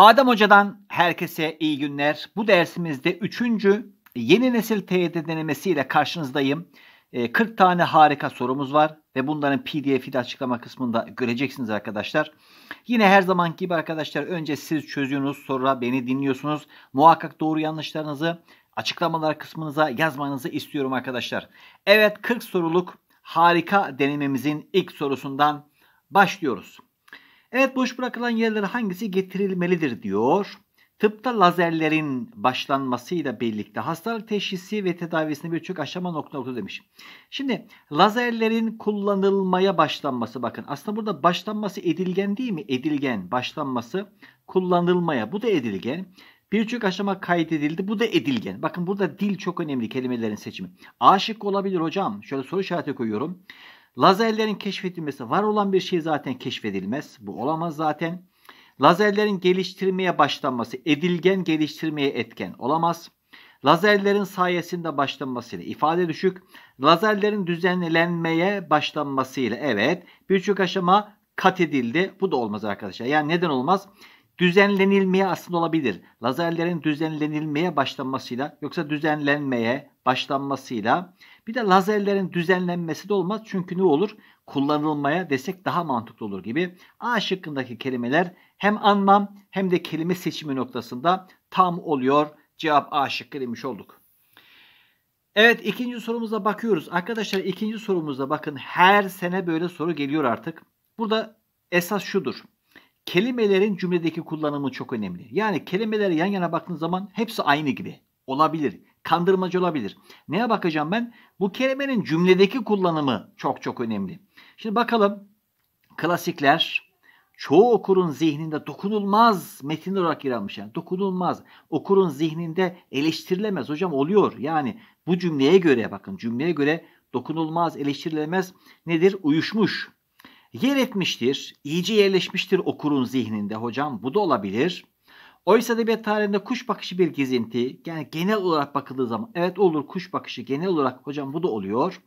Adem Hoca'dan herkese iyi günler. Bu dersimizde 3. yeni nesil TYT denemesiyle karşınızdayım. 40 ee, tane harika sorumuz var ve bunların pdf'i de açıklama kısmında göreceksiniz arkadaşlar. Yine her zamanki gibi arkadaşlar önce siz çözüyorsunuz sonra beni dinliyorsunuz. Muhakkak doğru yanlışlarınızı açıklamalar kısmınıza yazmanızı istiyorum arkadaşlar. Evet 40 soruluk harika denememizin ilk sorusundan başlıyoruz. Evet boş bırakılan yerlere hangisi getirilmelidir diyor. Tıpta lazerlerin başlanmasıyla birlikte hastalık teşhisi ve tedavisinde birçok aşama nokta nokta demiş. Şimdi lazerlerin kullanılmaya başlanması bakın. Aslında burada başlanması edilgen değil mi? Edilgen başlanması kullanılmaya. Bu da edilgen. Birçok aşama kaydedildi. Bu da edilgen. Bakın burada dil çok önemli kelimelerin seçimi. Aşık olabilir hocam. Şöyle soru işareti koyuyorum. Lazerlerin keşfedilmesi var olan bir şey zaten keşfedilmez. Bu olamaz zaten. Lazerlerin geliştirmeye başlanması edilgen geliştirmeye etken olamaz. Lazerlerin sayesinde başlanmasıyla ifade düşük. Lazerlerin düzenlenmeye başlanmasıyla evet birçok aşama kat edildi. Bu da olmaz arkadaşlar. Yani neden olmaz? Düzenlenilmeye aslında olabilir. Lazerlerin düzenlenilmeye başlanmasıyla yoksa düzenlenmeye başlanmasıyla bir de lazerlerin düzenlenmesi de olmaz. Çünkü ne olur? Kullanılmaya desek daha mantıklı olur gibi. A şıkkındaki kelimeler hem anlam hem de kelime seçimi noktasında tam oluyor. Cevap A şıkkı demiş olduk. Evet ikinci sorumuza bakıyoruz. Arkadaşlar ikinci sorumuza bakın. Her sene böyle soru geliyor artık. Burada esas şudur. Kelimelerin cümledeki kullanımı çok önemli. Yani kelimeleri yan yana baktığın zaman hepsi aynı gibi. Olabilir kandırmacı olabilir. Neye bakacağım ben? Bu kelimenin cümledeki kullanımı çok çok önemli. Şimdi bakalım klasikler çoğu okurun zihninde dokunulmaz metin olarak yer almış. Yani dokunulmaz. Okurun zihninde eleştirilemez. Hocam oluyor. Yani bu cümleye göre bakın cümleye göre dokunulmaz, eleştirilemez nedir? Uyuşmuş. Yer etmiştir, iyice yerleşmiştir okurun zihninde hocam. Bu da olabilir. Oysa edebiyat tarihinde kuş bakışı bir gezinti. Yani genel olarak bakıldığı zaman evet olur kuş bakışı genel olarak hocam bu da oluyor.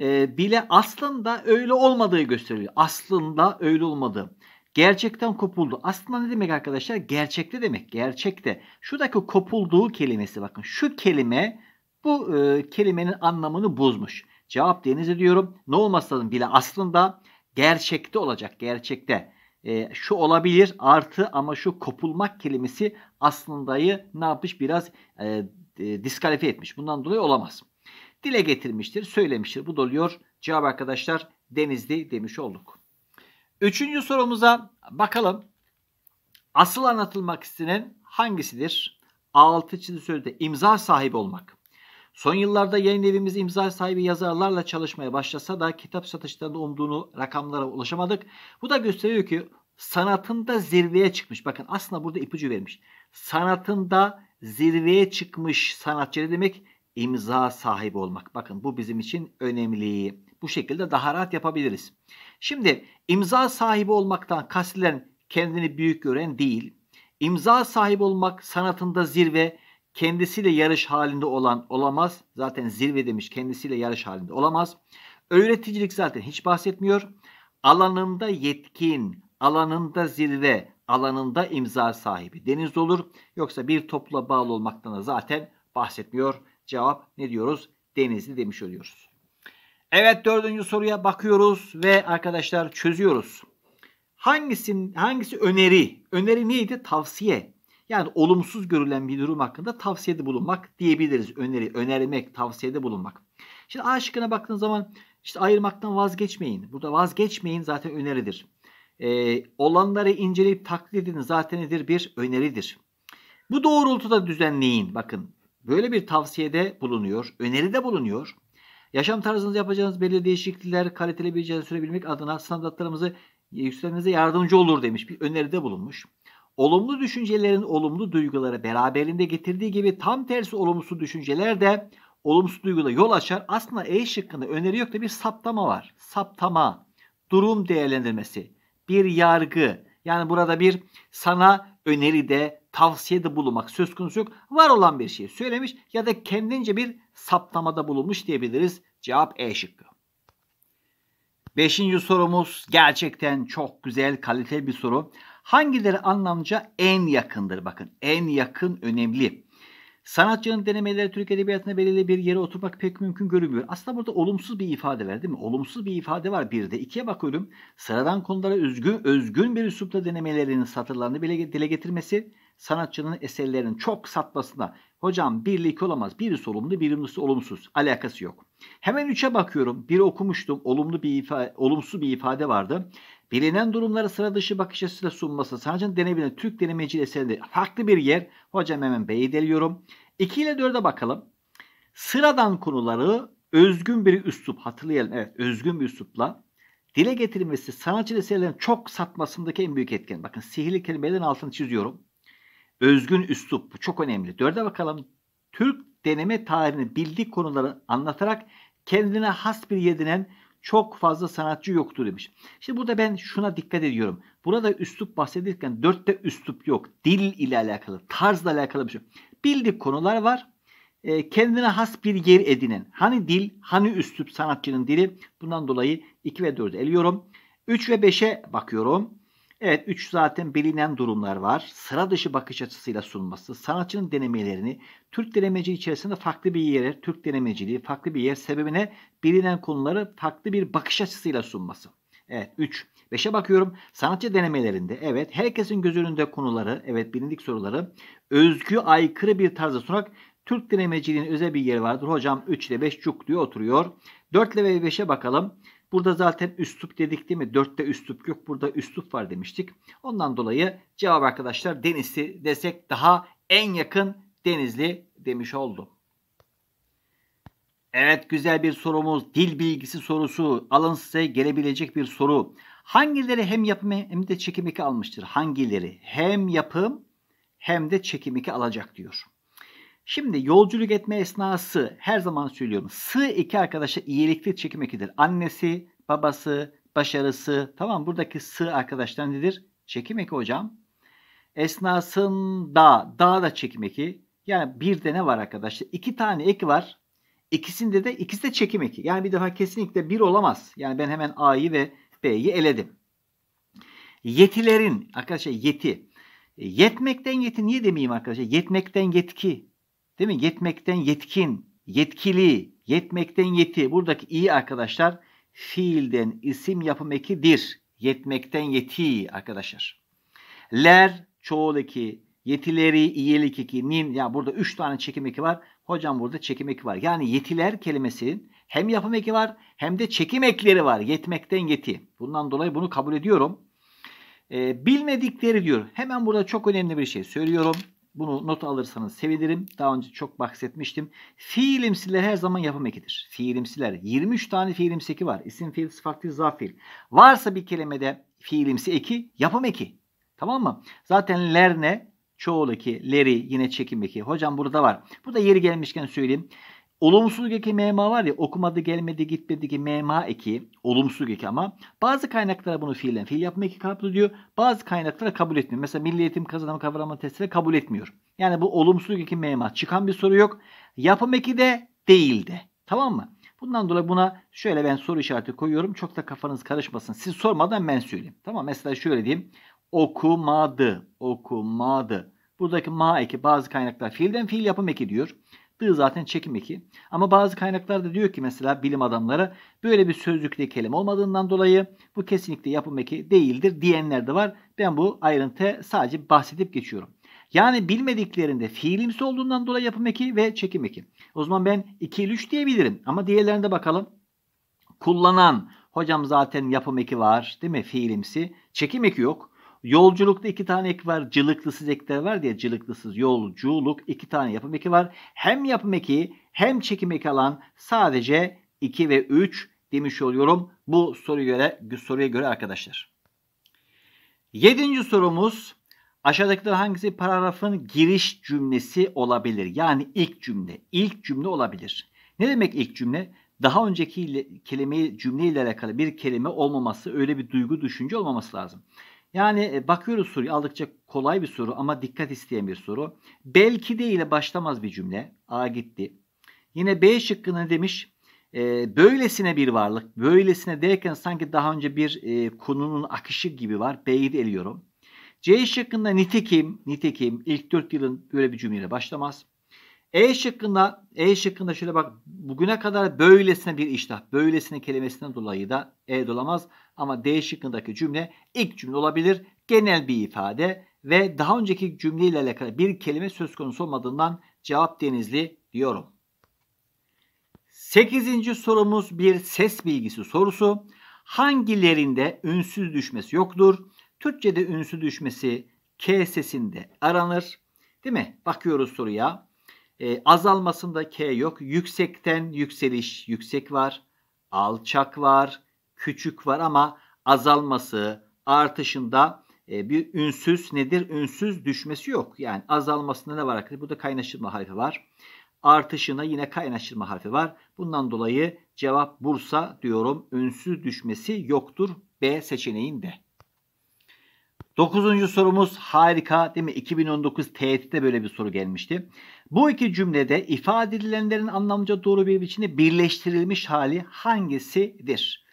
E, bile aslında öyle olmadığı gösteriliyor. Aslında öyle olmadı. Gerçekten kopuldu. Aslında ne demek arkadaşlar? Gerçekte demek. Gerçekte. Şuradaki kopulduğu kelimesi bakın. Şu kelime bu e, kelimenin anlamını bozmuş. Cevap denize diyorum. Ne olmasa bile aslında gerçekte olacak. Gerçekte e, şu olabilir artı ama şu kopulmak kelimesi aslındayı ne yapmış biraz e, e, diskalifiye etmiş. Bundan dolayı olamaz. Dile getirmiştir, söylemiştir. Bu doluyor. Cevap arkadaşlar denizli demiş olduk. Üçüncü sorumuza bakalım. Asıl anlatılmak istenen hangisidir? Altı 6 çizgi sözde imza sahibi olmak. Son yıllarda yayın evimiz imza sahibi yazarlarla çalışmaya başlasa da kitap satışlarında umduğunu rakamlara ulaşamadık. Bu da gösteriyor ki sanatında zirveye çıkmış. Bakın aslında burada ipucu vermiş. Sanatında zirveye çıkmış sanatçı ne demek? İmza sahibi olmak. Bakın bu bizim için önemli. Bu şekilde daha rahat yapabiliriz. Şimdi imza sahibi olmaktan kastilen kendini büyük gören değil. İmza sahibi olmak sanatında zirve, Kendisiyle yarış halinde olan olamaz. Zaten zirve demiş kendisiyle yarış halinde olamaz. Öğreticilik zaten hiç bahsetmiyor. Alanında yetkin, alanında zirve, alanında imza sahibi deniz olur. Yoksa bir topla bağlı olmaktan da zaten bahsetmiyor. Cevap ne diyoruz? Denizli demiş oluyoruz. Evet dördüncü soruya bakıyoruz ve arkadaşlar çözüyoruz. Hangisi, hangisi öneri? Öneri neydi? Tavsiye. Yani olumsuz görülen bir durum hakkında tavsiyede bulunmak diyebiliriz. Öneri, önermek, tavsiyede bulunmak. Şimdi A şıkkına baktığın zaman işte ayırmaktan vazgeçmeyin. Burada vazgeçmeyin zaten öneridir. Ee, olanları inceleyip taklit edin zaten nedir? Bir öneridir. Bu doğrultuda düzenleyin. Bakın böyle bir tavsiyede bulunuyor. Öneride bulunuyor. Yaşam tarzınızı yapacağınız belli değişiklikler kaliteli bir sürebilmek adına standartlarımızı yükselmenize yardımcı olur demiş. Bir öneride bulunmuş. Olumlu düşüncelerin olumlu duyguları beraberinde getirdiği gibi tam tersi olumsuz düşünceler de olumsuz duyguda yol açar. Aslında E şıkkında öneri yok da bir saptama var. Saptama, durum değerlendirmesi, bir yargı. Yani burada bir sana öneride, de bulunmak söz konusu yok. Var olan bir şey söylemiş ya da kendince bir saptamada bulunmuş diyebiliriz. Cevap E şıkkı. Beşinci sorumuz gerçekten çok güzel, kaliteli bir soru. Hangileri anlamca en yakındır? Bakın en yakın önemli. Sanatçının denemeleri Türk Edebiyatı'nda belirli bir yere oturmak pek mümkün görünmüyor. Aslında burada olumsuz bir ifade var değil mi? Olumsuz bir ifade var bir de. ikiye bakıyorum. Sıradan konulara özgün, özgün bir üslupta denemelerinin satırlarını bile dile getirmesi sanatçının eserlerinin çok satmasına hocam birlik olamaz. Birisi olumlu birisi olumsuz. Alakası yok. Hemen üçe bakıyorum. Bir okumuştum. Olumlu bir ifade, olumsuz bir ifade vardı. Bilinen durumları sıra dışı bakış açısıyla sunması Sancı'nın denebilen Türk denemeci eserinde farklı bir yer. Hocam hemen B'yi deliyorum. 2 ile 4'e bakalım. Sıradan konuları özgün bir üslup hatırlayalım. Evet özgün bir üslupla dile getirilmesi sanatçı eserlerin çok satmasındaki en büyük etken. Bakın sihirli kelimelerin altını çiziyorum. Özgün üslup bu çok önemli. Dörde bakalım. Türk deneme tarihini bildik konuları anlatarak kendine has bir yedinen çok fazla sanatçı yoktur demiş. Şimdi burada ben şuna dikkat ediyorum. Burada üslup bahsedilirken dörtte üslup yok. Dil ile alakalı, tarzla alakalı bir şey. Bildik konular var. E, kendine has bir yer edinen. Hani dil, hani üslup sanatçının dili. Bundan dolayı 2 ve 4'ü eliyorum. 3 ve 5'e bakıyorum. Evet 3 zaten bilinen durumlar var. Sıra dışı bakış açısıyla sunması, sanatçının denemelerini Türk denemeci içerisinde farklı bir yere, Türk denemeciliği farklı bir yer sebebine bilinen konuları farklı bir bakış açısıyla sunması. Evet 3. 5'e bakıyorum. Sanatçı denemelerinde evet herkesin göz önünde konuları, evet bilindik soruları özgü aykırı bir tarzda sunarak Türk denemeciliğinin özel bir yeri vardır. Hocam 3 ile 5 cuk diyor oturuyor. 4 ile 5'e bakalım. Burada zaten üslup dedik değil mi? 4'te üslup yok. Burada üslup var demiştik. Ondan dolayı cevap arkadaşlar Denizli desek daha en yakın Denizli demiş oldum. Evet güzel bir sorumuz. Dil bilgisi sorusu. Alın size gelebilecek bir soru. Hangileri hem yapım hem de çekim 2 almıştır? Hangileri hem yapım hem de çekim 2 alacak diyor. Şimdi yolculuk etme esnası her zaman söylüyorum. Sı iki arkadaşa iyilikli çekimekidir. Annesi, babası, başarısı. Tamam buradaki Sı arkadaşlar nedir? Çekim hocam. Esnasında da da çekim eki. Yani bir de ne var arkadaşlar? İki tane ek var. İkisinde de ikisi de çekim Yani bir defa kesinlikle bir olamaz. Yani ben hemen A'yı ve B'yi eledim. Yetilerin arkadaşlar yeti. Yetmekten yeti niye demeyeyim arkadaşlar? Yetmekten yetki. Değil mi? Yetmekten yetkin, yetkili, yetmekten yeti. Buradaki iyi arkadaşlar fiilden isim yapım ekidir. Yetmekten yeti arkadaşlar. Ler çoğul eki, yetileri, iyelik eki, nin. Ya burada üç tane çekim eki var. Hocam burada çekim eki var. Yani yetiler kelimesinin hem yapım eki var hem de çekim ekleri var. Yetmekten yeti. Bundan dolayı bunu kabul ediyorum. E, bilmedikleri diyor. Hemen burada çok önemli bir şey söylüyorum. Bunu not alırsanız sevinirim. Daha önce çok bahsetmiştim. Fiilimsiler her zaman yapım ekidir. Fiilimsiler. 23 tane fiilimsi eki var. İsim fiil, sıfat fiil, zarf fiil. Varsa bir kelimede fiilimsi eki, yapım eki. Tamam mı? Zaten ler ne? Çoğul eki, leri yine çekim eki. Hocam burada var. Burada yeri gelmişken söyleyeyim. Olumsuz eki mema var ya okumadı gelmedi gitmedi ki mema eki olumsuz eki ama bazı kaynaklara bunu fiilen fiil yapma eki kabul ediyor. Bazı kaynaklara kabul etmiyor. Mesela milli eğitim kazanım kavrama testine kabul etmiyor. Yani bu olumsuz eki mema çıkan bir soru yok. Yapım eki de değildi. Tamam mı? Bundan dolayı buna şöyle ben soru işareti koyuyorum. Çok da kafanız karışmasın. Siz sormadan ben söyleyeyim. Tamam mesela şöyle diyeyim. Okumadı. Okumadı. Buradaki ma eki bazı kaynaklar fiilden fiil yapım eki diyor. D zaten çekim eki. Ama bazı kaynaklarda diyor ki mesela bilim adamları böyle bir sözlükte kelime olmadığından dolayı bu kesinlikle yapım eki değildir diyenler de var. Ben bu ayrıntı sadece bahsedip geçiyorum. Yani bilmediklerinde fiilimsi olduğundan dolayı yapım eki ve çekim eki. O zaman ben 2 ile 3 diyebilirim ama diğerlerinde bakalım. Kullanan hocam zaten yapım eki var değil mi fiilimsi. Çekim eki yok. Yolculukta iki tane ek var. Cılıklısız ekler var diye cılıklısız yolculuk iki tane yapım eki var. Hem yapım eki hem çekim eki alan sadece 2 ve 3 demiş oluyorum. Bu soruya göre, soruya göre arkadaşlar. Yedinci sorumuz aşağıdaki hangisi paragrafın giriş cümlesi olabilir? Yani ilk cümle. ilk cümle olabilir. Ne demek ilk cümle? Daha önceki kelime cümle ile alakalı bir kelime olmaması, öyle bir duygu düşünce olmaması lazım. Yani e, bakıyoruz soruyu aldıkça kolay bir soru ama dikkat isteyen bir soru. Belki de ile başlamaz bir cümle. A gitti. Yine B şıkkını demiş. E, böylesine bir varlık. Böylesine derken sanki daha önce bir e, konunun akışı gibi var. B'yi de eliyorum. C şıkkında nitekim, nitekim ilk dört yılın böyle bir cümleyle başlamaz. E şıkkında E şıkkında şöyle bak bugüne kadar böylesine bir iştah. Böylesine kelimesinden dolayı da E dolamaz. Ama D şıkkındaki cümle ilk cümle olabilir. Genel bir ifade ve daha önceki cümleyle alakalı bir kelime söz konusu olmadığından cevap denizli diyorum. Sekizinci sorumuz bir ses bilgisi sorusu. Hangilerinde ünsüz düşmesi yoktur? Türkçe'de ünsüz düşmesi K sesinde aranır. Değil mi? Bakıyoruz soruya. E, azalmasında K yok. Yüksekten yükseliş yüksek var. Alçak var. Küçük var ama azalması artışında e, bir ünsüz nedir? Ünsüz düşmesi yok. Yani azalmasında ne var Bu da kaynaştırma harfi var. Artışına yine kaynaştırma harfi var. Bundan dolayı cevap Bursa diyorum. Ünsüz düşmesi yoktur B seçeneğinde. Dokuzuncu sorumuz harika değil mi? 2019 TET'te böyle bir soru gelmişti. Bu iki cümlede ifade edilenlerin anlamca doğru bir biçimde birleştirilmiş hali hangisidir?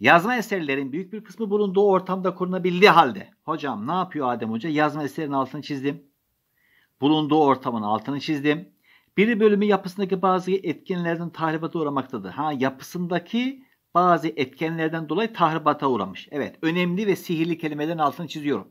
Yazma eserlerin büyük bir kısmı bulunduğu ortamda korunabildiği halde. Hocam ne yapıyor Adem Hoca? Yazma eserin altını çizdim. Bulunduğu ortamın altını çizdim. Biri bölümü yapısındaki bazı etkinlerden tahribata uğramaktadır. Ha yapısındaki bazı etkenlerden dolayı tahribata uğramış. Evet önemli ve sihirli kelimelerin altını çiziyorum.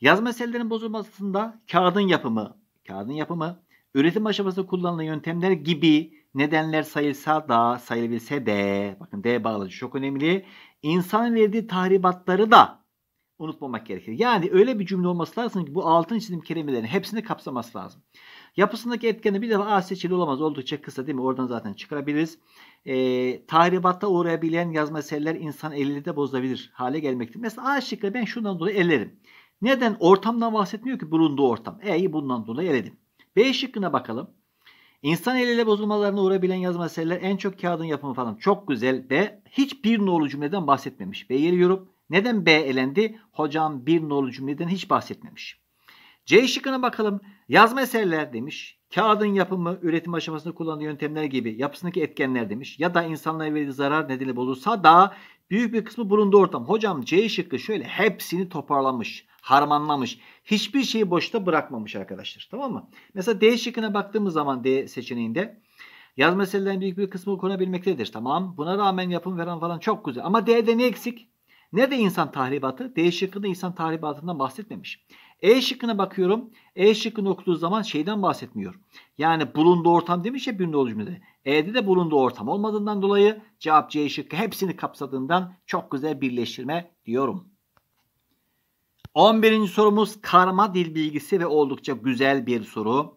Yazma eserlerin bozulmasında kağıdın yapımı, kağıdın yapımı, üretim aşamasında kullanılan yöntemler gibi nedenler sayılsa da sayılabilse de bakın D bağlacı çok önemli. İnsan verdiği tahribatları da unutmamak gerekir. Yani öyle bir cümle olması lazım ki bu altın çizim kelimelerin hepsini kapsaması lazım. Yapısındaki etkeni bir defa A seçili olamaz. Oldukça kısa değil mi? Oradan zaten çıkarabiliriz. E, tahribatta uğrayabilen yazma eserler insan elini de bozabilir hale gelmektir. Mesela A şıkkı ben şundan dolayı ellerim. Neden? Ortamdan bahsetmiyor ki bulunduğu ortam. E'yi bundan dolayı eledim. B şıkkına bakalım. İnsan eliyle bozulmalarına uğrayabilen yazma eserler en çok kağıdın yapımı falan. Çok güzel. B bir nolu cümleden bahsetmemiş. B'yi eliyorum. Neden B elendi? Hocam bir nolu cümleden hiç bahsetmemiş. C şıkkına bakalım. Yazma eserler demiş, kağıdın yapımı, üretim aşamasında kullandığı yöntemler gibi yapısındaki etkenler demiş ya da insanlara verdiği zarar nedeni bozulsa da büyük bir kısmı bulunduğu ortam. Hocam C şıkkı şöyle hepsini toparlamış, harmanlamış. Hiçbir şeyi boşta bırakmamış arkadaşlar. Tamam mı? Mesela D şıkkına baktığımız zaman D seçeneğinde yaz meselelerin büyük bir kısmı konabilmektedir. Tamam. Buna rağmen yapım veren falan çok güzel. Ama D'de ne eksik? Ne de insan tahribatı? D şıkkında insan tahribatından bahsetmemiş. E şıkkına bakıyorum. E şıkkını okuduğu zaman şeyden bahsetmiyor. Yani bulunduğu ortam demiş ya bir nolu cümlede. E'de de bulunduğu ortam olmadığından dolayı cevap C şıkkı hepsini kapsadığından çok güzel birleştirme diyorum. 11. sorumuz karma dil bilgisi ve oldukça güzel bir soru.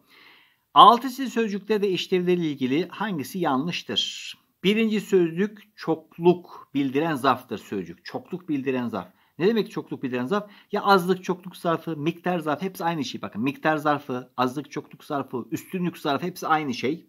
Altısı sil sözcükte de işlevleri ilgili hangisi yanlıştır? Birinci sözcük çokluk bildiren zarftır sözcük. Çokluk bildiren zaf. Ne demek çokluk bildiren zarf? Ya azlık çokluk zarfı, miktar zarfı hepsi aynı şey. Bakın miktar zarfı, azlık çokluk zarfı, üstünlük zarfı hepsi aynı şey.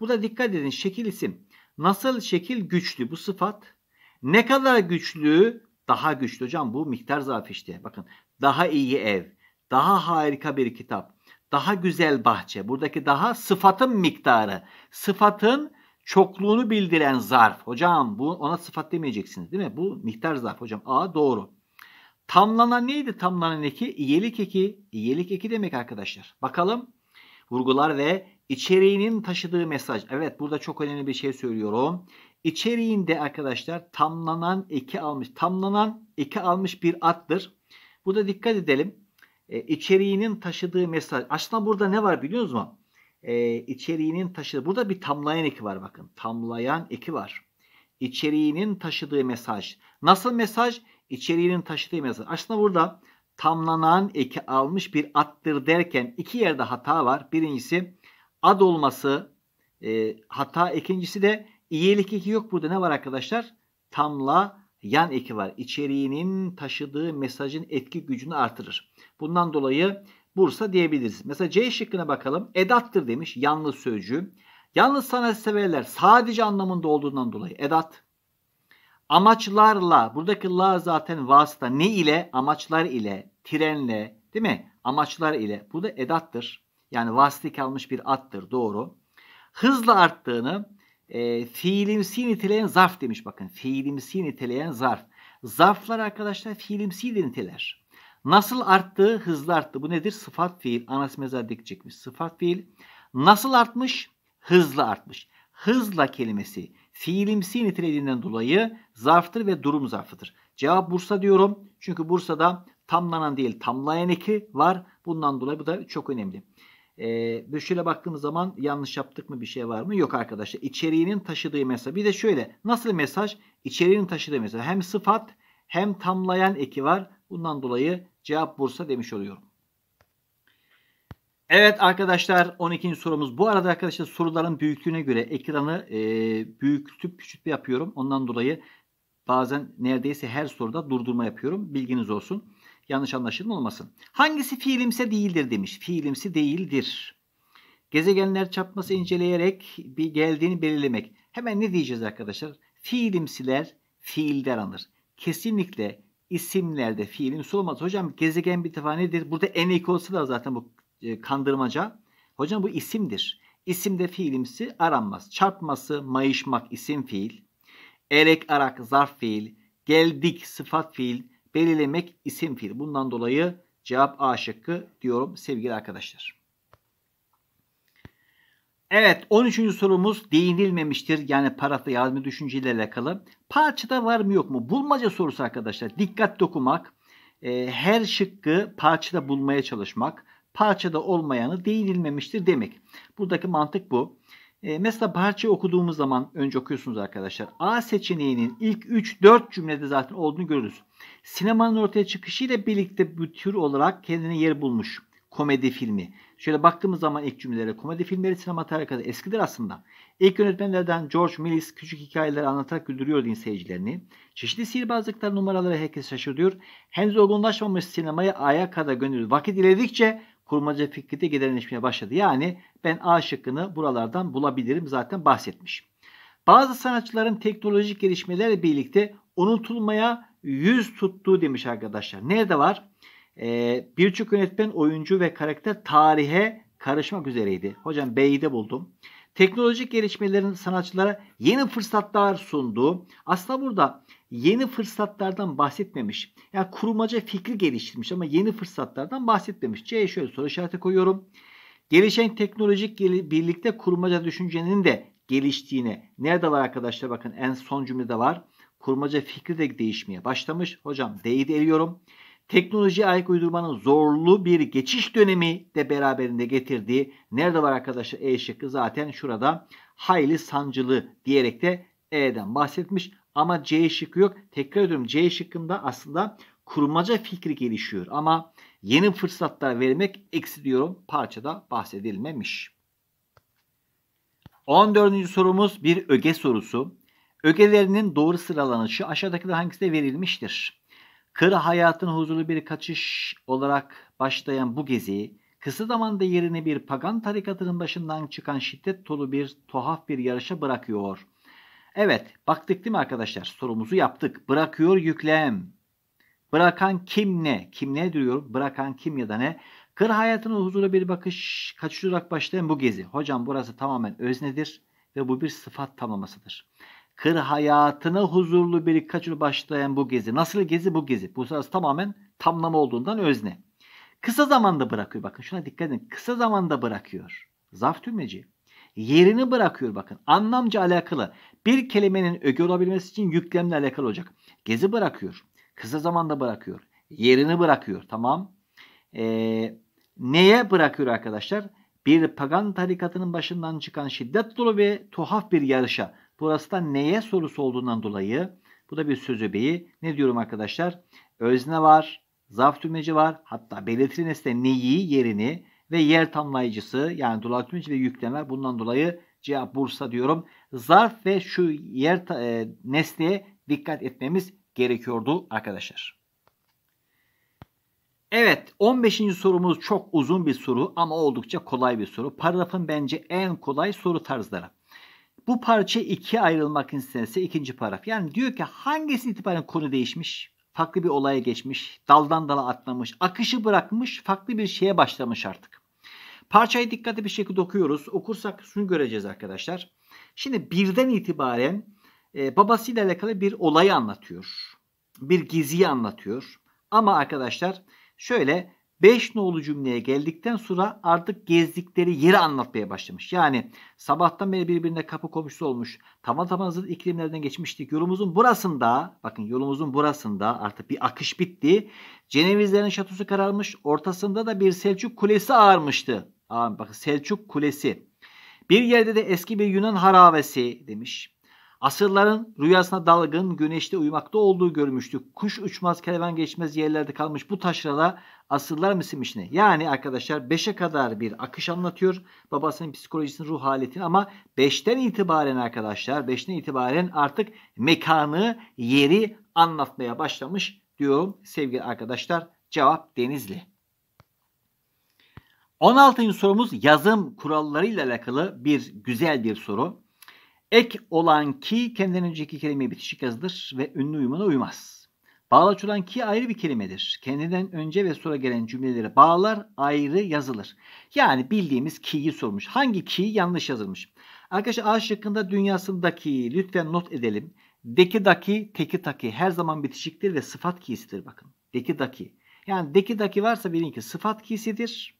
Burada dikkat edin şekil isim. Nasıl şekil güçlü bu sıfat. Ne kadar güçlü daha güçlü hocam bu miktar zarf işte. Bakın daha iyi ev, daha harika bir kitap, daha güzel bahçe. Buradaki daha sıfatın miktarı. Sıfatın çokluğunu bildiren zarf. Hocam bu ona sıfat demeyeceksiniz değil mi? Bu miktar zarf hocam. A doğru. Tamlanan neydi tamlanan eki? İyelik eki. İyelik eki demek arkadaşlar. Bakalım. Vurgular ve içeriğinin taşıdığı mesaj. Evet burada çok önemli bir şey söylüyorum. İçeriğinde arkadaşlar tamlanan eki almış. Tamlanan eki almış bir attır. Burada dikkat edelim. E, içeriğinin taşıdığı mesaj. Aslında burada ne var biliyor musunuz? E, içeriğinin taşıdığı. Burada bir tamlayan eki var bakın. Tamlayan eki var. İçeriğinin taşıdığı mesaj. Nasıl mesaj? içeriğinin taşıdığı mesaj. Aslında burada tamlanan eki almış bir attır derken iki yerde hata var. Birincisi ad olması e, hata. ikincisi de iyilik eki yok burada. Ne var arkadaşlar? Tamla yan eki var. İçeriğinin taşıdığı mesajın etki gücünü artırır. Bundan dolayı Bursa diyebiliriz. Mesela C şıkkına bakalım. Edattır demiş yalnız sözcüğü. Yalnız sanatseverler sadece anlamında olduğundan dolayı edat Amaçlarla buradaki la zaten vasıta ne ile amaçlar ile trenle değil mi? Amaçlar ile bu da edattır. Yani vasıta kalmış bir attır doğru. Hızla arttığını e, fiilimsi niteleyen zarf demiş bakın. Fiilimsi niteleyen zarf. Zarflar arkadaşlar fiilimsi de niteler. Nasıl arttı? hızlı arttı. Bu nedir? Sıfat fiil. Anas mezar dik çıkmış. Sıfat fiil. Nasıl artmış? Hızla artmış. Hızla kelimesi fiilimsi niteliğinden dolayı zarftır ve durum zarfıdır. Cevap Bursa diyorum. Çünkü Bursa'da tamlanan değil tamlayan eki var. Bundan dolayı bu da çok önemli. Ee, şöyle baktığımız zaman yanlış yaptık mı bir şey var mı? Yok arkadaşlar. İçeriğinin taşıdığı mesaj. Bir de şöyle nasıl mesaj? İçeriğinin taşıdığı mesaj. Hem sıfat hem tamlayan eki var. Bundan dolayı cevap Bursa demiş oluyorum. Evet arkadaşlar 12. sorumuz. Bu arada arkadaşlar soruların büyüklüğüne göre ekranı e, büyütüp küçültme yapıyorum. Ondan dolayı bazen neredeyse her soruda durdurma yapıyorum. Bilginiz olsun. Yanlış anlaşılma olmasın. Hangisi fiilimse değildir demiş. Fiilimsi değildir. Gezegenler çapması inceleyerek bir geldiğini belirlemek. Hemen ne diyeceğiz arkadaşlar? Fiilimsiler fiilden anır. Kesinlikle isimlerde fiilimsi olmaz. Hocam gezegen bir defa nedir? Burada en equals'ı da zaten bu e, kandırmaca. Hocam bu isimdir. İsimde fiilimsi aranmaz. Çarpması mayışmak isim fiil. Erek arak zarf fiil. Geldik sıfat fiil. Belirlemek isim fiil. Bundan dolayı cevap A şıkkı diyorum sevgili arkadaşlar. Evet 13. sorumuz değinilmemiştir. Yani parafta yazma düşünceyle alakalı. Parçada var mı yok mu? Bulmaca sorusu arkadaşlar. Dikkat dokumak. E, her şıkkı parçada bulmaya çalışmak parçada olmayanı değinilmemiştir demek. Buradaki mantık bu. E, mesela parça okuduğumuz zaman önce okuyorsunuz arkadaşlar. A seçeneğinin ilk 3-4 cümlede zaten olduğunu görürüz. Sinemanın ortaya çıkışıyla birlikte bir tür olarak kendine yer bulmuş komedi filmi. Şöyle baktığımız zaman ilk cümlelere komedi filmleri sinema tarihinde eskidir aslında. İlk yönetmenlerden George Millis küçük hikayeleri anlatarak güldürüyordu seyircilerini. Çeşitli sihirbazlıklar numaraları herkes şaşırıyor. Henüz olgunlaşmamış sinemaya ayağa ayakada gönül vakit iledikçe kurmaca fikri de giderleşmeye başladı. Yani ben A şıkkını buralardan bulabilirim zaten bahsetmişim. Bazı sanatçıların teknolojik gelişmelerle birlikte unutulmaya yüz tuttuğu demiş arkadaşlar. Nerede var? Ee, Birçok yönetmen, oyuncu ve karakter tarihe karışmak üzereydi. Hocam B'yi de buldum teknolojik gelişmelerin sanatçılara yeni fırsatlar sunduğu, aslında burada yeni fırsatlardan bahsetmemiş. Yani kurmaca fikri geliştirmiş ama yeni fırsatlardan bahsetmemiş. C'ye şöyle soru işareti koyuyorum. Gelişen teknolojik birlikte kurmaca düşüncenin de geliştiğine. Nerede var arkadaşlar bakın en son cümlede var. Kurmaca fikri de değişmeye başlamış. Hocam D'yi de eliyorum teknolojiye ayak uydurmanın zorlu bir geçiş dönemi de beraberinde getirdiği nerede var arkadaşlar E şıkkı zaten şurada hayli sancılı diyerek de E'den bahsetmiş ama C şıkkı yok. Tekrar ediyorum C şıkkında aslında kurmaca fikri gelişiyor ama yeni fırsatlar vermek eksi diyorum parçada bahsedilmemiş. 14. sorumuz bir öge sorusu. Ögelerinin doğru sıralanışı aşağıdakiler hangisinde verilmiştir? Kır hayatın huzurlu bir kaçış olarak başlayan bu gezi, kısa zamanda yerini bir pagan tarikatının başından çıkan şiddet dolu bir tuhaf bir yarışa bırakıyor. Evet baktık değil mi arkadaşlar sorumuzu yaptık. Bırakıyor yüklem. Bırakan kim ne? Kim ne diyorum? Bırakan kim ya da ne? Kır hayatının huzurlu bir bakış kaçırarak başlayan bu gezi. Hocam burası tamamen öznedir ve bu bir sıfat tamamasıdır kır hayatına huzurlu bir kaçını başlayan bu gezi. Nasıl gezi bu gezi. Bu sırası tamamen tamlama olduğundan özne. Kısa zamanda bırakıyor. Bakın şuna dikkat edin. Kısa zamanda bırakıyor. zaf tümleci. Yerini bırakıyor bakın. Anlamca alakalı. Bir kelimenin öge olabilmesi için yüklemle alakalı olacak. Gezi bırakıyor. Kısa zamanda bırakıyor. Yerini bırakıyor. Tamam. Ee, neye bırakıyor arkadaşlar? Bir pagan tarikatının başından çıkan şiddet dolu ve tuhaf bir yarışa Burası da neye sorusu olduğundan dolayı bu da bir söz öbeği. Ne diyorum arkadaşlar? Özne var, zarf tümleci var. Hatta belirtili nesne neyi, yerini ve yer tamlayıcısı yani dolar tümleci ve yükleme. Bundan dolayı cevap Bursa diyorum. Zarf ve şu yer e, nesneye dikkat etmemiz gerekiyordu arkadaşlar. Evet 15. sorumuz çok uzun bir soru ama oldukça kolay bir soru. Paragrafın bence en kolay soru tarzları. Bu parça ikiye ayrılmak istense ikinci paragraf. Yani diyor ki hangisi itibaren konu değişmiş? Farklı bir olaya geçmiş, daldan dala atlamış, akışı bırakmış, farklı bir şeye başlamış artık. Parçayı dikkatli bir şekilde okuyoruz. Okursak şunu göreceğiz arkadaşlar. Şimdi birden itibaren e, babasıyla alakalı bir olayı anlatıyor. Bir giziyi anlatıyor. Ama arkadaşlar şöyle 5 nolu cümleye geldikten sonra artık gezdikleri yeri anlatmaya başlamış. Yani sabahtan beri birbirine kapı komşusu olmuş. Tama tamına zıt iklimlerden geçmiştik. Yolumuzun burasında bakın yolumuzun burasında artık bir akış bitti. Cenevizlerin şatosu kararmış. Ortasında da bir Selçuk kulesi ağarmıştı. Aa, bakın Selçuk kulesi. Bir yerde de eski bir Yunan harabesi demiş. Asırların rüyasına dalgın güneşte uyumakta olduğu görmüştük. Kuş uçmaz kervan geçmez yerlerde kalmış bu taşrada asırlar ne? Yani arkadaşlar 5'e kadar bir akış anlatıyor. Babasının psikolojisinin ruh haletini ama 5'ten itibaren arkadaşlar 5'ten itibaren artık mekanı yeri anlatmaya başlamış diyorum sevgili arkadaşlar. Cevap Denizli. 16. sorumuz yazım kurallarıyla alakalı bir güzel bir soru. Ek olan ki kendinden önceki kelimeye bitişik yazılır ve ünlü uyumuna uymaz. Bağlaç olan ki ayrı bir kelimedir. Kendinden önce ve sonra gelen cümleleri bağlar ayrı yazılır. Yani bildiğimiz ki'yi sormuş. Hangi ki yanlış yazılmış? Arkadaşlar A şıkkında dünyasındaki lütfen not edelim. Deki daki, teki taki her zaman bitişiktir ve sıfat kiyisidir bakın. Deki daki. Yani deki daki varsa bilin ki sıfat kiyisidir.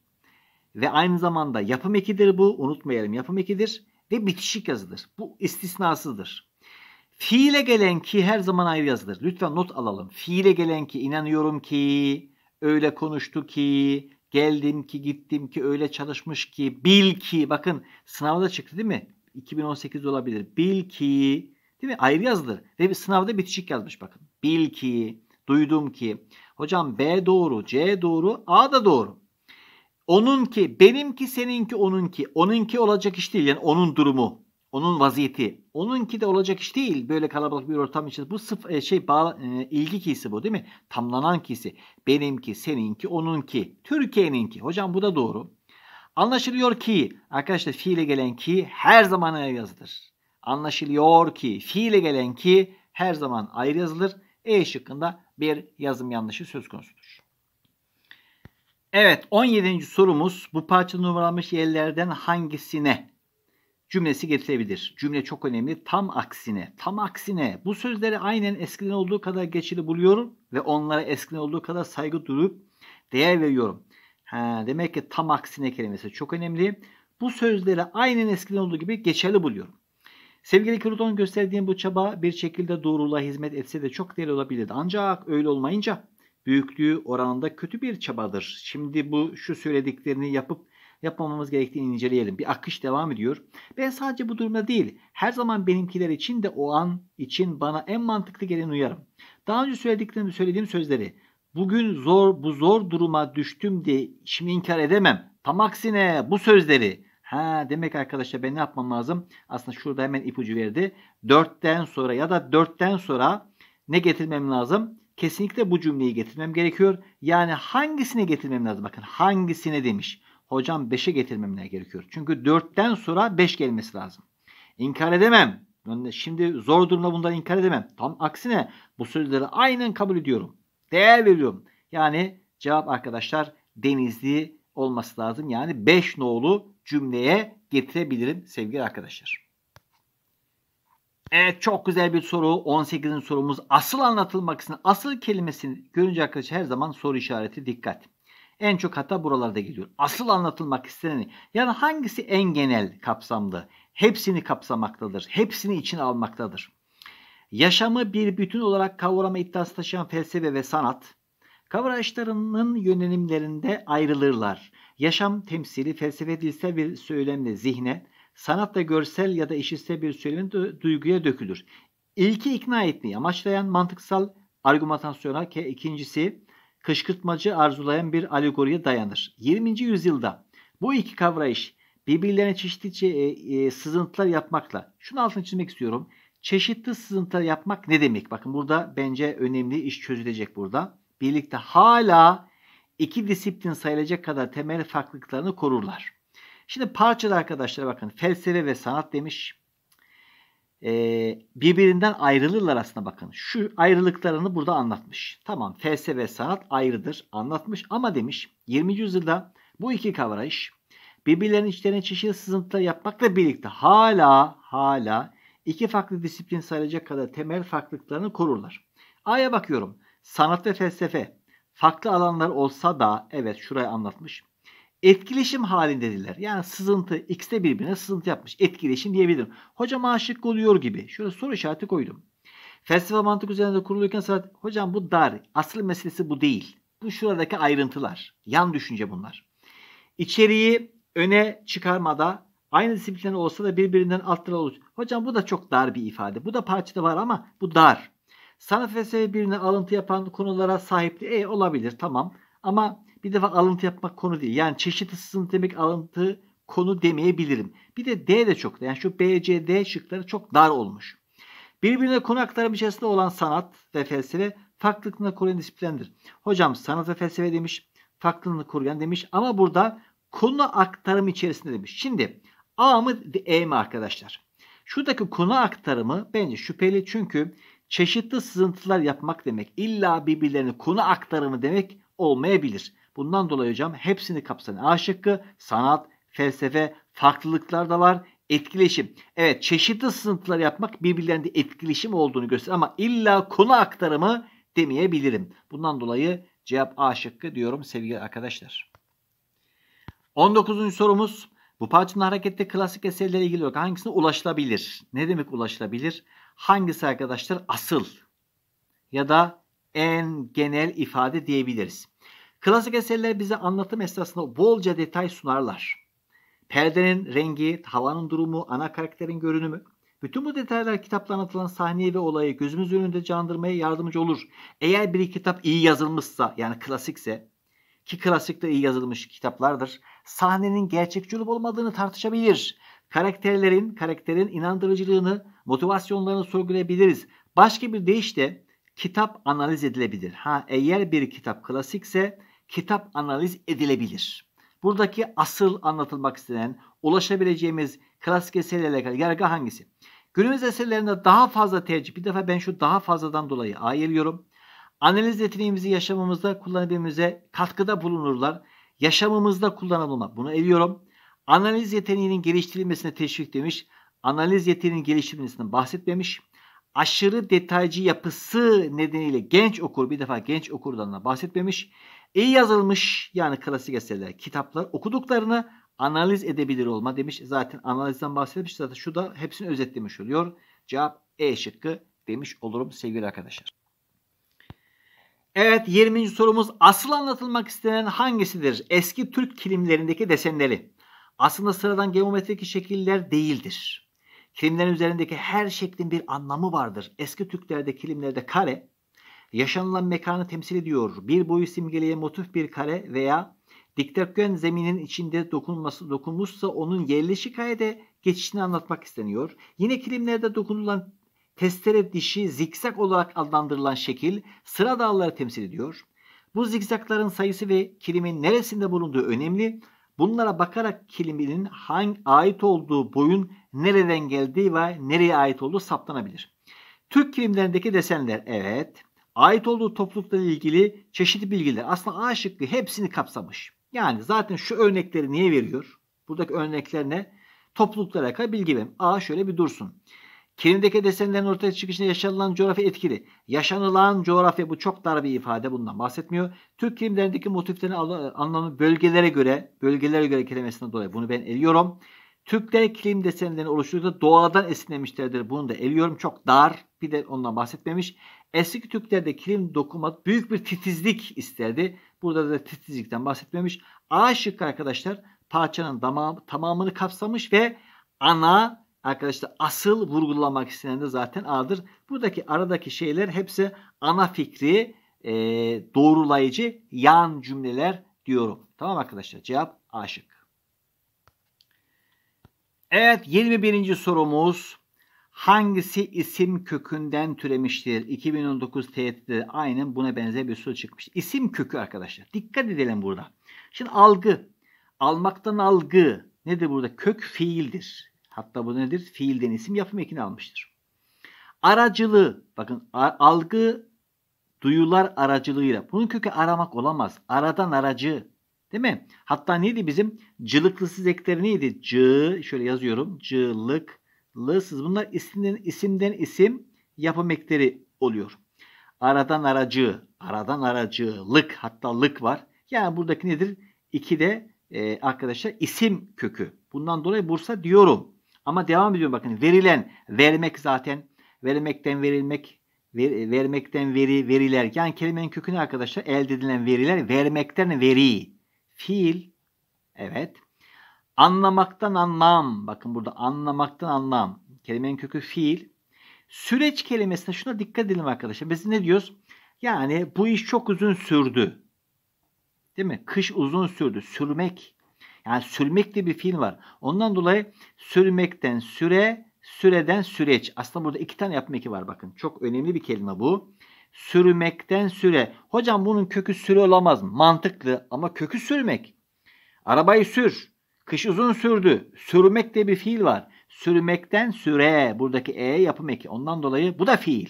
Ve aynı zamanda yapım ekidir bu. Unutmayalım yapım ekidir ve bitişik yazıdır. Bu istisnasıdır. Fiile gelen ki her zaman ayrı yazılır. Lütfen not alalım. Fiile gelen ki inanıyorum ki, öyle konuştu ki, geldim ki, gittim ki, öyle çalışmış ki, bil ki. Bakın sınavda çıktı değil mi? 2018 olabilir. Bil ki, değil mi? Ayrı yazılır. Ve bir sınavda bitişik yazmış bakın. Bil ki, duydum ki. Hocam B doğru, C doğru, A da doğru. Onunki, benimki, seninki, onunki. Onunki olacak iş değil. Yani onun durumu, onun vaziyeti. Onunki de olacak iş değil. Böyle kalabalık bir ortam için. Bu sıf e, şey bağ e, ilgi kisi bu değil mi? Tamlanan kisi. Benimki, seninki, onunki. Türkiye'ninki. Hocam bu da doğru. Anlaşılıyor ki arkadaşlar fiile gelen ki her zaman ayrı yazılır. Anlaşılıyor ki fiile gelen ki her zaman ayrı yazılır. E şıkkında bir yazım yanlışı söz konusu. Evet 17. sorumuz bu parça numaralanmış yerlerden hangisine cümlesi getirebilir? Cümle çok önemli. Tam aksine. Tam aksine. Bu sözleri aynen eskiden olduğu kadar geçili buluyorum ve onlara eskiden olduğu kadar saygı duyup değer veriyorum. Ha, demek ki tam aksine kelimesi çok önemli. Bu sözleri aynen eskiden olduğu gibi geçerli buluyorum. Sevgili Kürton gösterdiğim bu çaba bir şekilde doğruluğa hizmet etse de çok değerli olabilirdi. Ancak öyle olmayınca büyüklüğü oranında kötü bir çabadır. Şimdi bu şu söylediklerini yapıp yapmamamız gerektiğini inceleyelim. Bir akış devam ediyor. Ben sadece bu durumda değil, her zaman benimkiler için de o an için bana en mantıklı gelen uyarım. Daha önce söylediklerimi söylediğim sözleri bugün zor bu zor duruma düştüm diye şimdi inkar edemem. Tam aksine bu sözleri Ha demek arkadaşlar ben ne yapmam lazım? Aslında şurada hemen ipucu verdi. 4'ten sonra ya da 4'ten sonra ne getirmem lazım? kesinlikle bu cümleyi getirmem gerekiyor. Yani hangisine getirmem lazım? Bakın hangisine demiş. Hocam 5'e getirmem gerekiyor. Çünkü 4'ten sonra 5 gelmesi lazım. İnkar edemem. Şimdi zor durumda bundan inkar edemem. Tam aksine bu sözleri aynen kabul ediyorum. Değer veriyorum. Yani cevap arkadaşlar denizli olması lazım. Yani 5 nolu cümleye getirebilirim sevgili arkadaşlar. Evet çok güzel bir soru. 18'in sorumuz asıl anlatılmak için asıl kelimesini görünce arkadaşlar her zaman soru işareti dikkat. En çok hata buralarda geliyor. Asıl anlatılmak isteneni yani hangisi en genel kapsamlı? Hepsini kapsamaktadır. Hepsini içine almaktadır. Yaşamı bir bütün olarak kavrama iddiası taşıyan felsefe ve sanat kavrayışlarının yönelimlerinde ayrılırlar. Yaşam temsili felsefe dilsel bir söylemle zihne, Sanat da görsel ya da işitsel bir söylemin duyguya dökülür. İlki ikna etmeyi amaçlayan mantıksal argümantasyona ki ikincisi kışkırtmacı arzulayan bir alegoriye dayanır. 20. yüzyılda bu iki kavrayış birbirlerine çeşitli e, e, sızıntılar yapmakla şunu altını çizmek istiyorum. Çeşitli sızıntılar yapmak ne demek? Bakın burada bence önemli iş çözülecek burada. Birlikte hala iki disiplin sayılacak kadar temel farklılıklarını korurlar. Şimdi parçada arkadaşlar bakın felsefe ve sanat demiş. Ee, birbirinden ayrılırlar aslında bakın. Şu ayrılıklarını burada anlatmış. Tamam felsefe ve sanat ayrıdır anlatmış ama demiş 20. yüzyılda bu iki kavrayış birbirlerinin içlerine çeşitli sızıntılar yapmakla birlikte hala hala iki farklı disiplin sayılacak kadar temel farklılıklarını korurlar. A'ya bakıyorum. Sanat ve felsefe farklı alanlar olsa da evet şurayı anlatmış. Etkileşim halindedirler. Yani sızıntı x'te birbirine sızıntı yapmış. Etkileşim diyebilirim. Hocam aşık oluyor gibi. Şöyle soru işareti koydum. Felsefe mantık üzerinde kuruluyken saat hocam bu dar. Asıl meselesi bu değil. Bu şuradaki ayrıntılar. Yan düşünce bunlar. İçeriği öne çıkarmada aynı disiplinler olsa da birbirinden altlara olur. Hocam bu da çok dar bir ifade. Bu da parçada var ama bu dar. Sanat felsefe birine alıntı yapan konulara sahipti e, olabilir tamam. Ama bir defa alıntı yapmak konu değil. Yani çeşit ısısını demek alıntı konu demeyebilirim. Bir de D de çok. Yani şu B, C, D şıkları çok dar olmuş. Birbirine konu aktarım içerisinde olan sanat ve felsefe farklılığını koruyan disiplindir. Hocam sanat ve felsefe demiş, farklılığını koruyan demiş ama burada konu aktarım içerisinde demiş. Şimdi A mı E mi arkadaşlar? Şuradaki konu aktarımı bence şüpheli çünkü çeşitli sızıntılar yapmak demek illa birbirlerine konu aktarımı demek olmayabilir. Bundan dolayı hocam hepsini kapsayan A şıkkı sanat, felsefe, farklılıklar da var. Etkileşim. Evet çeşitli sızıntılar yapmak birbirlerinde etkileşim olduğunu gösterir ama illa konu aktarımı demeyebilirim. Bundan dolayı cevap A şıkkı diyorum sevgili arkadaşlar. 19. sorumuz bu parçanın harekette klasik eserlere ilgili olarak hangisine ulaşılabilir? Ne demek ulaşılabilir? Hangisi arkadaşlar asıl ya da en genel ifade diyebiliriz. Klasik eserler bize anlatım esnasında bolca detay sunarlar. Perdenin rengi, havanın durumu, ana karakterin görünümü. Bütün bu detaylar kitapta anlatılan sahneyi ve olayı gözümüz önünde canlandırmaya yardımcı olur. Eğer bir kitap iyi yazılmışsa yani klasikse ki klasikte iyi yazılmış kitaplardır. Sahnenin gerçekçi olup olmadığını tartışabilir. Karakterlerin, karakterin inandırıcılığını, motivasyonlarını sorgulayabiliriz. Başka bir deyişle kitap analiz edilebilir. Ha eğer bir kitap klasikse kitap analiz edilebilir. Buradaki asıl anlatılmak istenen ulaşabileceğimiz klasik eserle alakalı yargı hangisi? Günümüz eserlerinde daha fazla tercih. Bir defa ben şu daha fazladan dolayı ayırıyorum. Analiz yeteneğimizi yaşamımızda kullanabilmemize katkıda bulunurlar. Yaşamımızda kullanılma. Bunu eliyorum. Analiz yeteneğinin geliştirilmesine teşvik demiş. Analiz yeteneğinin geliştirilmesinden bahsetmemiş. Aşırı detaycı yapısı nedeniyle genç okur bir defa genç okurdan da bahsetmemiş. İyi yazılmış yani klasik eserler, kitaplar okuduklarını analiz edebilir olma demiş. Zaten analizden bahsetmiş. Zaten şu da hepsini özetlemiş oluyor. Cevap E şıkkı demiş olurum sevgili arkadaşlar. Evet 20. sorumuz asıl anlatılmak istenen hangisidir? Eski Türk kilimlerindeki desenleri. Aslında sıradan geometrik şekiller değildir. Kilimlerin üzerindeki her şeklin bir anlamı vardır. Eski Türklerde kilimlerde kare, yaşanılan mekanı temsil ediyor. Bir boyu simgeleyen motif bir kare veya dikdörtgen zeminin içinde dokunması dokunmuşsa onun yerleşik hale geçişini anlatmak isteniyor. Yine kilimlerde dokunulan testere dişi zikzak olarak adlandırılan şekil sıra dağları temsil ediyor. Bu zikzakların sayısı ve kilimin neresinde bulunduğu önemli. Bunlara bakarak kiliminin hangi ait olduğu boyun nereden geldiği ve nereye ait olduğu saptanabilir. Türk kilimlerindeki desenler evet ait olduğu toplulukla ilgili çeşitli bilgiler aslında A şıkkı hepsini kapsamış. Yani zaten şu örnekleri niye veriyor? Buradaki örnekler ne? Topluluklara alakalı bilgi verim. A şöyle bir dursun. Kelimedeki desenlerin ortaya çıkışında yaşanılan coğrafya etkili. Yaşanılan coğrafya bu çok dar bir ifade bundan bahsetmiyor. Türk kelimelerindeki motiflerin anlamı bölgelere göre, bölgelere göre kelimesine dolayı bunu ben eliyorum. Türkler kilim desenlerini oluşturduğunda doğadan esinlenmişlerdir. Bunu da eliyorum. Çok dar. Bir de ondan bahsetmemiş. Eski Türklerde kilim dokumak büyük bir titizlik isterdi. Burada da titizlikten bahsetmemiş. A şıkkı arkadaşlar parçanın tamamını kapsamış ve ana arkadaşlar asıl vurgulamak istenen de zaten A'dır. Buradaki aradaki şeyler hepsi ana fikri e, doğrulayıcı yan cümleler diyorum. Tamam arkadaşlar cevap A şık. Evet 21. sorumuz Hangisi isim kökünden türemiştir? 2019 TYT'de aynen buna benzer bir soru çıkmış. İsim kökü arkadaşlar. Dikkat edelim burada. Şimdi algı. Almaktan algı. Nedir burada? Kök fiildir. Hatta bu nedir? Fiilden isim yapım ekini almıştır. Aracılığı. Bakın algı duyular aracılığıyla. Bunun kökü aramak olamaz. Aradan aracı. Değil mi? Hatta neydi bizim cılıklısız ekleri neydi? Cı, şöyle yazıyorum. Cılık, lısız. Bunlar isimden, isimden isim yapım ekleri oluyor. Aradan aracı, aradan aracılık hatta lık var. Yani buradaki nedir? İki de e, arkadaşlar isim kökü. Bundan dolayı Bursa diyorum. Ama devam ediyorum bakın. Verilen, vermek zaten. Vermekten verilmek, ver, e, vermekten veri, veriler. Yani kelimenin kökü ne arkadaşlar? Elde edilen veriler, vermekten veri. Fiil, evet. Anlamaktan anlam. Bakın burada anlamaktan anlam. Kelimenin kökü fiil. Süreç kelimesine şuna dikkat edelim arkadaşlar. Biz ne diyoruz? Yani bu iş çok uzun sürdü. Değil mi? Kış uzun sürdü. Sürmek. Yani sürmek diye bir fiil var. Ondan dolayı sürmekten süre, süreden süreç. Aslında burada iki tane yapma eki var bakın. Çok önemli bir kelime bu. Sürmekten süre. Hocam bunun kökü süre olamaz mı? Mantıklı ama kökü sürmek. Arabayı sür. Kış uzun sürdü. Sürmek de bir fiil var. Sürmekten süre. Buradaki e yapım eki. Ondan dolayı bu da fiil.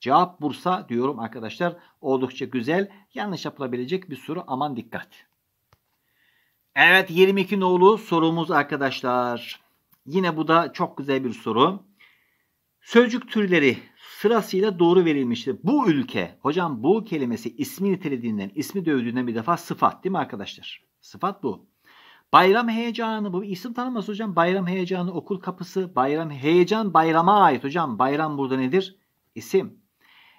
Cevap Bursa diyorum arkadaşlar. Oldukça güzel. Yanlış yapılabilecek bir soru. Aman dikkat. Evet 22 nolu sorumuz arkadaşlar. Yine bu da çok güzel bir soru. Sözcük türleri sırasıyla doğru verilmiştir. Bu ülke, hocam bu kelimesi ismi nitelediğinden, ismi dövdüğünden bir defa sıfat değil mi arkadaşlar? Sıfat bu. Bayram heyecanı bu isim tanıması hocam. Bayram heyecanı okul kapısı. Bayram heyecan bayrama ait hocam. Bayram burada nedir? İsim.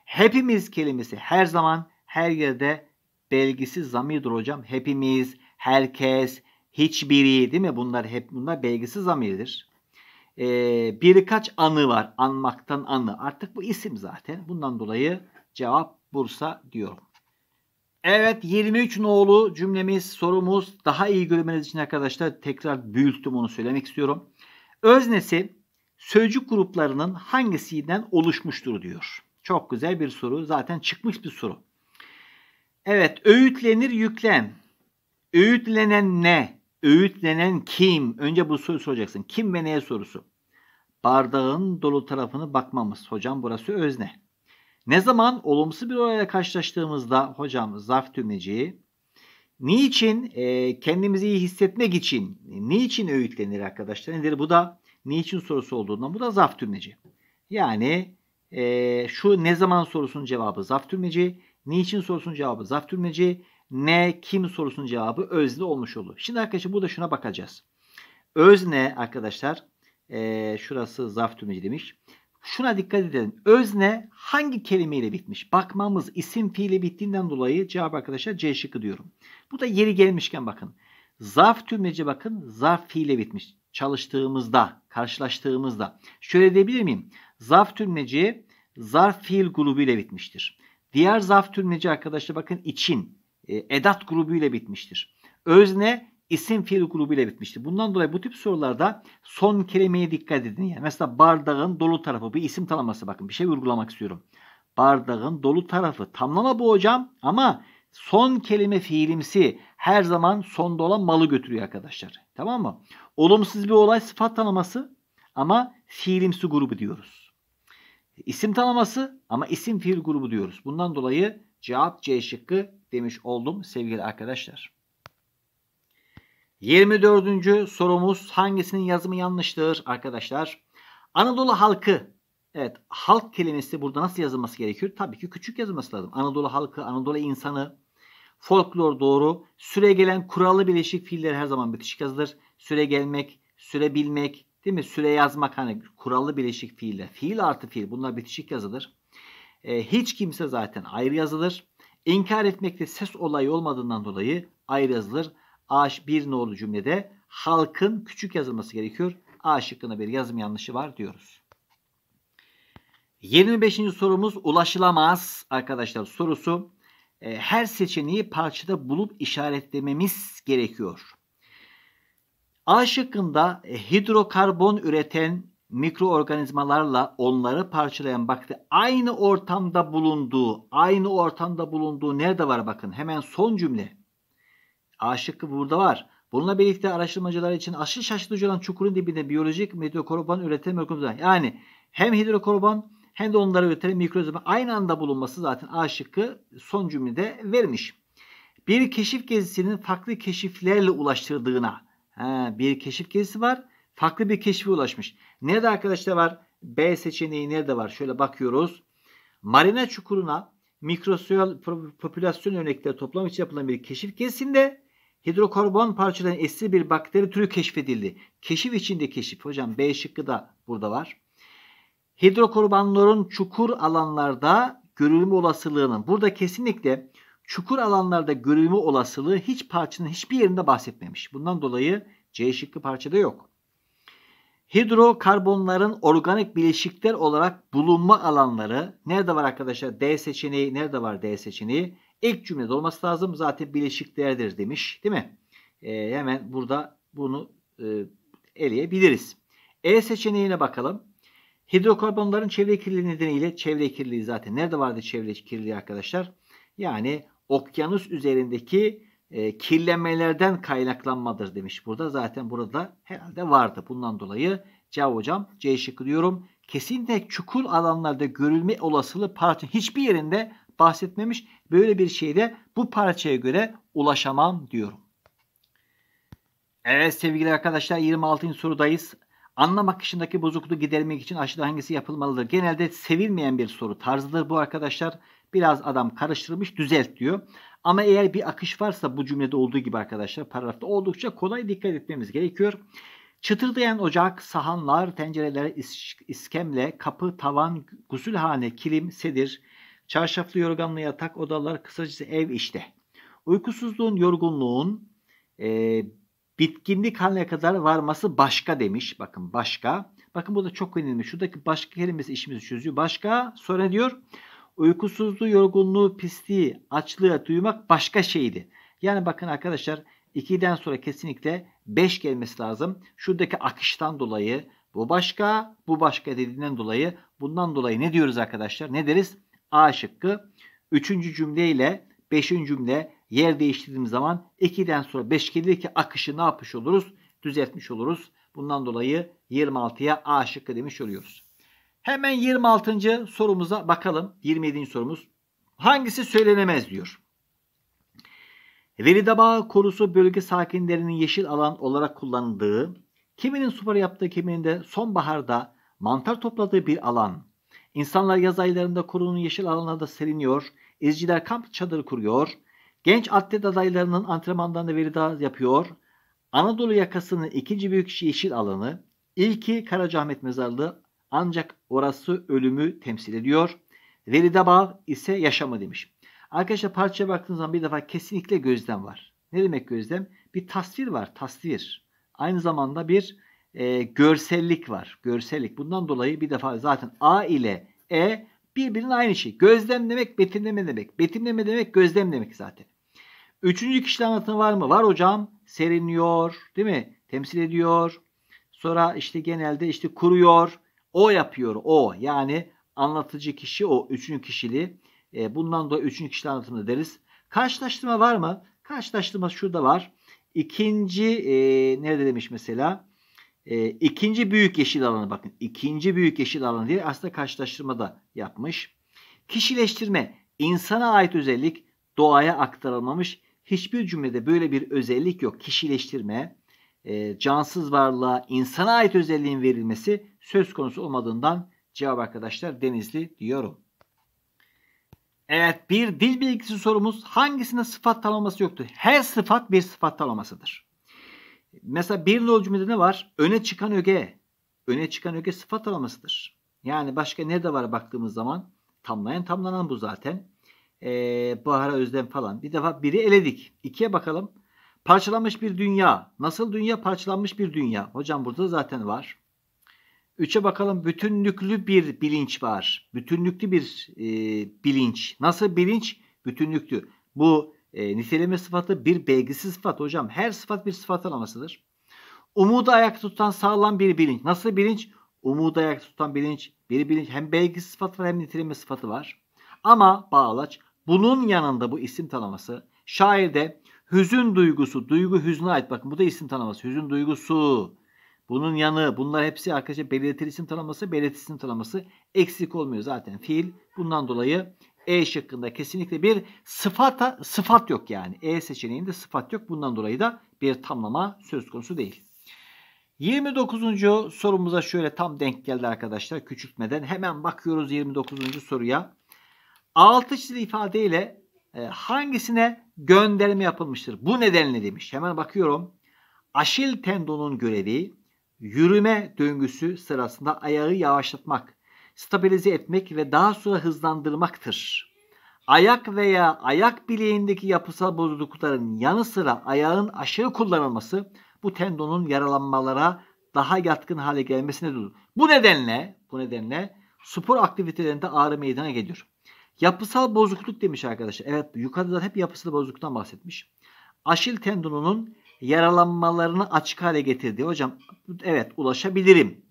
Hepimiz kelimesi her zaman her yerde belgisiz zamirdir hocam. Hepimiz, herkes, hiçbiri değil mi? Bunlar hep bunlar belgisi zamirdir. Ee, birkaç anı var. Anmaktan anı. Artık bu isim zaten. Bundan dolayı cevap Bursa diyorum. Evet 23 nolu cümlemiz sorumuz daha iyi görmeniz için arkadaşlar tekrar büyüttüm onu söylemek istiyorum. Öznesi sözcük gruplarının hangisinden oluşmuştur diyor. Çok güzel bir soru zaten çıkmış bir soru. Evet öğütlenir yüklen Öğütlenen ne? Öğütlenen kim? Önce bu soru soracaksın. Kim ve neye sorusu. Bardağın dolu tarafını bakmamız. Hocam burası özne. Ne zaman olumsuz bir olayla karşılaştığımızda hocam zarf tümleciği niçin e, kendimizi iyi hissetmek için niçin öğütlenir arkadaşlar? Nedir bu da niçin sorusu olduğundan bu da zarf tümleci. Yani e, şu ne zaman sorusunun cevabı zarf tümleci, niçin sorusunun cevabı zarf tümleci, ne kim sorusunun cevabı özne olmuş olur. Şimdi arkadaşlar burada şuna bakacağız. Özne arkadaşlar e, şurası zarf tümleci demiş şuna dikkat edin. Özne hangi kelimeyle bitmiş? Bakmamız isim fiili bittiğinden dolayı cevap arkadaşlar C şıkkı diyorum. Bu da yeri gelmişken bakın. Zarf tümlece bakın zarf fiile bitmiş. Çalıştığımızda, karşılaştığımızda. Şöyle diyebilir miyim? Zarf tümleci zarf fiil grubuyla bitmiştir. Diğer zarf tümleci arkadaşlar bakın için, e, edat grubuyla bitmiştir. Özne isim fiil grubu grubuyla bitmişti. Bundan dolayı bu tip sorularda son kelimeye dikkat edin. Yani mesela bardağın dolu tarafı bir isim tanımlaması bakın bir şey vurgulamak istiyorum. Bardağın dolu tarafı tamlama bu hocam ama son kelime fiilimsi her zaman sonda olan malı götürüyor arkadaşlar. Tamam mı? Olumsuz bir olay sıfat tanıması ama fiilimsi grubu diyoruz. İsim tanıması ama isim fiil grubu diyoruz. Bundan dolayı cevap C şıkkı demiş oldum sevgili arkadaşlar. 24. sorumuz hangisinin yazımı yanlıştır arkadaşlar? Anadolu halkı. Evet halk kelimesi burada nasıl yazılması gerekiyor? Tabii ki küçük yazılması lazım. Anadolu halkı, Anadolu insanı. Folklor doğru. Süre gelen kurallı birleşik fiiller her zaman bitişik yazılır. Süre gelmek, süre bilmek, değil mi? Süre yazmak hani kurallı birleşik fiiller. Fiil artı fiil bunlar bitişik yazılır. E, hiç kimse zaten ayrı yazılır. İnkar etmekte ses olayı olmadığından dolayı ayrı yazılır. A1 nolu cümlede halkın küçük yazılması gerekiyor. A şıkkında bir yazım yanlışı var diyoruz. 25. sorumuz ulaşılamaz arkadaşlar sorusu. E, her seçeneği parçada bulup işaretlememiz gerekiyor. A şıkkında hidrokarbon üreten mikroorganizmalarla onları parçalayan bakteri aynı ortamda bulunduğu, aynı ortamda bulunduğu nerede var bakın hemen son cümle. A şıkkı burada var. Bununla birlikte araştırmacılar için aşırı şaşırtıcı olan çukurun dibinde biyolojik hidrokarbon üreten mikroorganizmalar. Yani hem hidrokarbon hem de onları üreten mikroorganizma aynı anda bulunması zaten A şıkkı son cümlede vermiş. Bir keşif gezisinin farklı keşiflerle ulaştırdığına. Ha, bir keşif gezisi var. Farklı bir keşfe ulaşmış. Nerede arkadaşlar var? B seçeneği nerede var? Şöyle bakıyoruz. Marina çukuruna mikrosoyal popülasyon örnekleri toplam için yapılan bir keşif gezisinde Hidrokarbon parçalayan eski bir bakteri türü keşfedildi. Keşif içinde keşif. Hocam B şıkkı da burada var. Hidrokarbonların çukur alanlarda görülme olasılığının. Burada kesinlikle çukur alanlarda görülme olasılığı hiç parçanın hiçbir yerinde bahsetmemiş. Bundan dolayı C şıkkı parçada yok. Hidrokarbonların organik bileşikler olarak bulunma alanları nerede var arkadaşlar? D seçeneği nerede var D seçeneği? Ek cümlede olması lazım. Zaten bileşik değerdir demiş. Değil mi? E, hemen burada bunu e, eleyebiliriz. E seçeneğine bakalım. Hidrokarbonların çevre kirliliği nedeniyle çevre kirliliği zaten nerede vardı çevre kirliliği arkadaşlar? Yani okyanus üzerindeki e, kirlenmelerden kaynaklanmadır demiş burada. Zaten burada herhalde vardı. Bundan dolayı cevap hocam C şıkkı diyorum. Kesinlikle çukur alanlarda görülme olasılığı parçanın hiçbir yerinde bahsetmemiş. Böyle bir şeyde bu parçaya göre ulaşamam diyorum. Evet sevgili arkadaşlar 26. sorudayız. Anlam akışındaki bozukluğu gidermek için aşıda hangisi yapılmalıdır? Genelde sevilmeyen bir soru tarzıdır bu arkadaşlar. Biraz adam karıştırmış düzelt diyor. Ama eğer bir akış varsa bu cümlede olduğu gibi arkadaşlar paragrafta oldukça kolay dikkat etmemiz gerekiyor. Çıtırdayan ocak, sahanlar, tencereler, iskemle, kapı, tavan, gusülhane, kilim, sedir, Çarşaflı yorganlı yatak odalar kısacası ev işte. Uykusuzluğun, yorgunluğun e, bitkinlik haline kadar varması başka demiş. Bakın başka. Bakın bu da çok önemli. Şuradaki başka kelimesi işimizi çözüyor. Başka sonra diyor uykusuzluğu, yorgunluğu, pisliği, açlığı duymak başka şeydi. Yani bakın arkadaşlar 2'den sonra kesinlikle 5 gelmesi lazım. Şuradaki akıştan dolayı bu başka, bu başka dediğinden dolayı bundan dolayı ne diyoruz arkadaşlar? Ne deriz? A şıkkı. Üçüncü cümle ile beşinci cümle yer değiştirdiğim zaman 2'den sonra 5 gelir ki akışı ne yapmış oluruz? Düzeltmiş oluruz. Bundan dolayı 26'ya A şıkkı demiş oluyoruz. Hemen 26. sorumuza bakalım. 27. sorumuz. Hangisi söylenemez diyor. Veridaba korusu bölge sakinlerinin yeşil alan olarak kullandığı, kiminin spor yaptığı kiminin de sonbaharda mantar topladığı bir alan İnsanlar yaz aylarında kurunun yeşil alanlarında seriniyor. İzciler kamp çadırı kuruyor. Genç atlet adaylarının antrenmandan da veri yapıyor. Anadolu yakasının ikinci büyük yeşil alanı. ilki Karacahmet Mezarlığı ancak orası ölümü temsil ediyor. Veride bağ ise yaşamı demiş. Arkadaşlar parçaya baktığınız zaman bir defa kesinlikle gözlem var. Ne demek gözlem? Bir tasvir var, tasvir. Aynı zamanda bir e, görsellik var. Görsellik. Bundan dolayı bir defa zaten A ile E birbirinin aynı şey. Gözlem demek betimleme demek. Betimleme demek gözlem demek zaten. Üçüncü kişi anlatımı var mı? Var hocam. Seriniyor. Değil mi? Temsil ediyor. Sonra işte genelde işte kuruyor. O yapıyor. O. Yani anlatıcı kişi o. Üçüncü kişili. E, bundan dolayı üçüncü kişi anlatımı deriz. Karşılaştırma var mı? Karşılaştırma şurada var. İkinci e, nerede demiş mesela? E, ikinci büyük yeşil alanı bakın. ikinci büyük yeşil alanı diye aslında karşılaştırma da yapmış. Kişileştirme insana ait özellik doğaya aktarılmamış. Hiçbir cümlede böyle bir özellik yok. Kişileştirme e, cansız varlığa insana ait özelliğin verilmesi söz konusu olmadığından cevap arkadaşlar Denizli diyorum. Evet bir dil bilgisi sorumuz hangisinde sıfat tanımlaması yoktur? Her sıfat bir sıfat tanımlamasıdır. Mesela bir nolu cümlede ne var? Öne çıkan öge. Öne çıkan öge sıfat aramasıdır. Yani başka ne de var baktığımız zaman tamlayan tamlanan bu zaten. Ee, Bahara Özlem falan. Bir defa biri eledik. İkiye bakalım. Parçalanmış bir dünya. Nasıl dünya? Parçalanmış bir dünya. Hocam burada zaten var. Üçe bakalım. Bütünlüklü bir bilinç var. Bütünlüklü bir e, bilinç. Nasıl bilinç? Bütünlüklü. Bu e, niteleme sıfatı bir belgisiz sıfat hocam. Her sıfat bir sıfat alamasıdır. Umudu ayakta tutan sağlam bir bilinç. Nasıl bilinç? Umudu ayakta tutan bilinç. Bir bilinç hem belgisiz sıfat var hem niteleme sıfatı var. Ama bağlaç bunun yanında bu isim tanıması şairde hüzün duygusu, duygu hüznü ait. Bakın bu da isim tanıması. Hüzün duygusu. Bunun yanı bunlar hepsi arkadaşlar belirtili isim tanıması, belirtili isim tanıması eksik olmuyor zaten. Fiil bundan dolayı e şıkkında kesinlikle bir sıfata, sıfat yok yani. E seçeneğinde sıfat yok. Bundan dolayı da bir tamlama söz konusu değil. 29. sorumuza şöyle tam denk geldi arkadaşlar küçültmeden. Hemen bakıyoruz 29. soruya. Altı çizili ifadeyle e, hangisine gönderme yapılmıştır? Bu nedenle demiş. Hemen bakıyorum. Aşil tendonun görevi yürüme döngüsü sırasında ayağı yavaşlatmak stabilize etmek ve daha sonra hızlandırmaktır. Ayak veya ayak bileğindeki yapısal bozuklukların yanı sıra ayağın aşırı kullanılması bu tendonun yaralanmalara daha yatkın hale gelmesine durur. Bu nedenle bu nedenle spor aktivitelerinde ağrı meydana geliyor. Yapısal bozukluk demiş arkadaşlar. Evet yukarıda hep yapısal bozukluktan bahsetmiş. Aşil tendonunun yaralanmalarını açık hale getirdi. Hocam evet ulaşabilirim.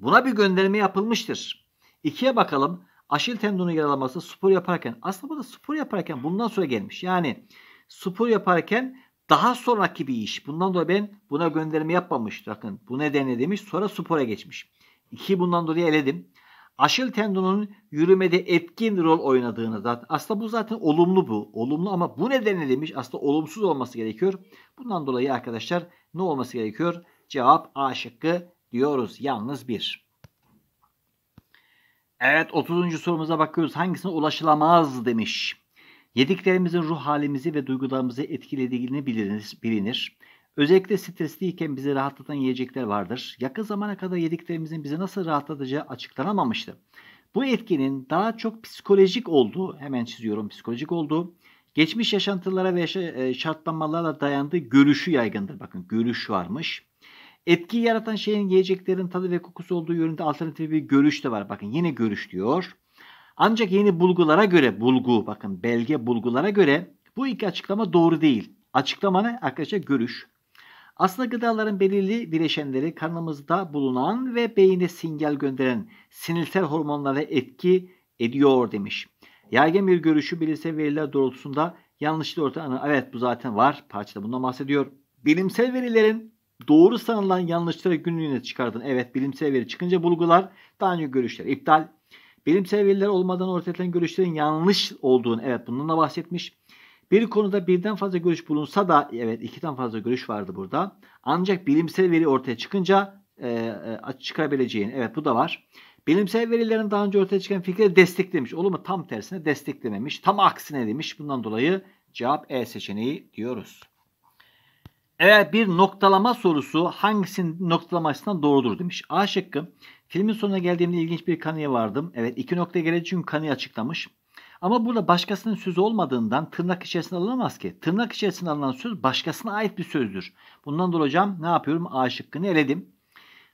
Buna bir gönderme yapılmıştır. İkiye bakalım. Aşil tendonu yaralaması spor yaparken aslında bu da spor yaparken bundan sonra gelmiş. Yani spor yaparken daha sonraki bir iş. Bundan dolayı ben buna gönderme yapmamış. Bakın bu nedenle demiş sonra spora geçmiş. İki bundan dolayı eledim. Aşil tendonun yürümede etkin rol oynadığını zaten aslında bu zaten olumlu bu. Olumlu ama bu nedenle demiş aslında olumsuz olması gerekiyor. Bundan dolayı arkadaşlar ne olması gerekiyor? Cevap A şıkkı diyoruz. Yalnız bir. Evet 30. sorumuza bakıyoruz. Hangisine ulaşılamaz demiş. Yediklerimizin ruh halimizi ve duygularımızı etkilediğini bilinir. bilinir. Özellikle stresliyken bizi rahatlatan yiyecekler vardır. Yakın zamana kadar yediklerimizin bizi nasıl rahatlatacağı açıklanamamıştı. Bu etkinin daha çok psikolojik olduğu, hemen çiziyorum psikolojik olduğu, geçmiş yaşantılara ve e, şartlanmalara dayandığı görüşü yaygındır. Bakın görüş varmış. Etki yaratan şeyin yiyeceklerin tadı ve kokusu olduğu yönünde alternatif bir görüş de var. Bakın yine görüş diyor. Ancak yeni bulgulara göre bulgu bakın belge bulgulara göre bu iki açıklama doğru değil. Açıklama ne? Arkadaşlar görüş. Aslında gıdaların belirli bileşenleri karnımızda bulunan ve beyine sinyal gönderen sinirsel hormonlara etki ediyor demiş. Yaygın bir görüşü bilimsel veriler doğrultusunda yanlışlı ortaya Evet bu zaten var. Parçada bundan bahsediyor. Bilimsel verilerin doğru sanılan yanlışları günlüğüne çıkardın. Evet bilimsel veri çıkınca bulgular daha önce görüşler iptal. Bilimsel veriler olmadan ortaya atılan görüşlerin yanlış olduğunu evet bundan da bahsetmiş. Bir konuda birden fazla görüş bulunsa da evet ikiden fazla görüş vardı burada. Ancak bilimsel veri ortaya çıkınca e, e çıkabileceğin evet bu da var. Bilimsel verilerin daha önce ortaya çıkan fikri desteklemiş. Olur mu? Tam tersine desteklememiş. Tam aksine demiş. Bundan dolayı cevap E seçeneği diyoruz. Eğer bir noktalama sorusu hangisinin noktalama açısından doğrudur demiş. A şıkkı. Filmin sonuna geldiğimde ilginç bir kanıya vardım. Evet iki nokta gelecek çünkü kanıyı açıklamış. Ama burada başkasının sözü olmadığından tırnak içerisinde alınamaz ki. Tırnak içerisinde alınan söz başkasına ait bir sözdür. Bundan dolayı hocam ne yapıyorum? A şıkkını eledim.